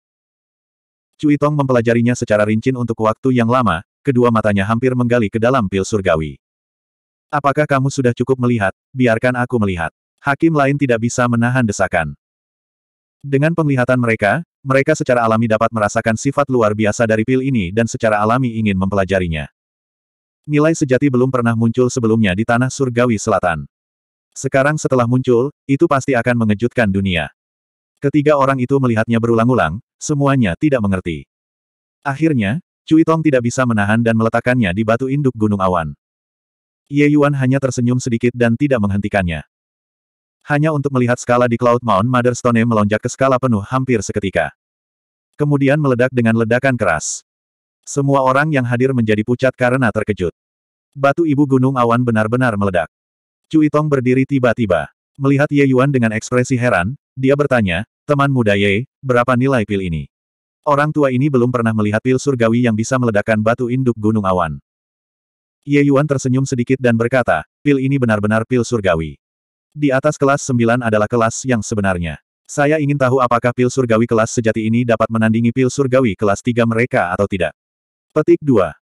Cui Tong mempelajarinya secara rinci untuk waktu yang lama, kedua matanya hampir menggali ke dalam pil surgawi. Apakah kamu sudah cukup melihat, biarkan aku melihat hakim lain tidak bisa menahan desakan. Dengan penglihatan mereka, mereka secara alami dapat merasakan sifat luar biasa dari pil ini dan secara alami ingin mempelajarinya. Nilai sejati belum pernah muncul sebelumnya di tanah surgawi selatan. Sekarang setelah muncul, itu pasti akan mengejutkan dunia. Ketiga orang itu melihatnya berulang-ulang, semuanya tidak mengerti. Akhirnya, Cui Tong tidak bisa menahan dan meletakkannya di batu induk gunung awan. Ye Yuan hanya tersenyum sedikit dan tidak menghentikannya hanya untuk melihat skala di Cloud Mount Stone melonjak ke skala penuh hampir seketika. Kemudian meledak dengan ledakan keras. Semua orang yang hadir menjadi pucat karena terkejut. Batu ibu gunung awan benar-benar meledak. Cui Tong berdiri tiba-tiba. Melihat Ye Yuan dengan ekspresi heran, dia bertanya, teman muda Ye, berapa nilai pil ini? Orang tua ini belum pernah melihat pil surgawi yang bisa meledakkan batu induk gunung awan. Ye Yuan tersenyum sedikit dan berkata, pil ini benar-benar pil surgawi. Di atas kelas 9 adalah kelas yang sebenarnya. Saya ingin tahu apakah pil surgawi kelas sejati ini dapat menandingi pil surgawi kelas 3 mereka atau tidak. Petik 2.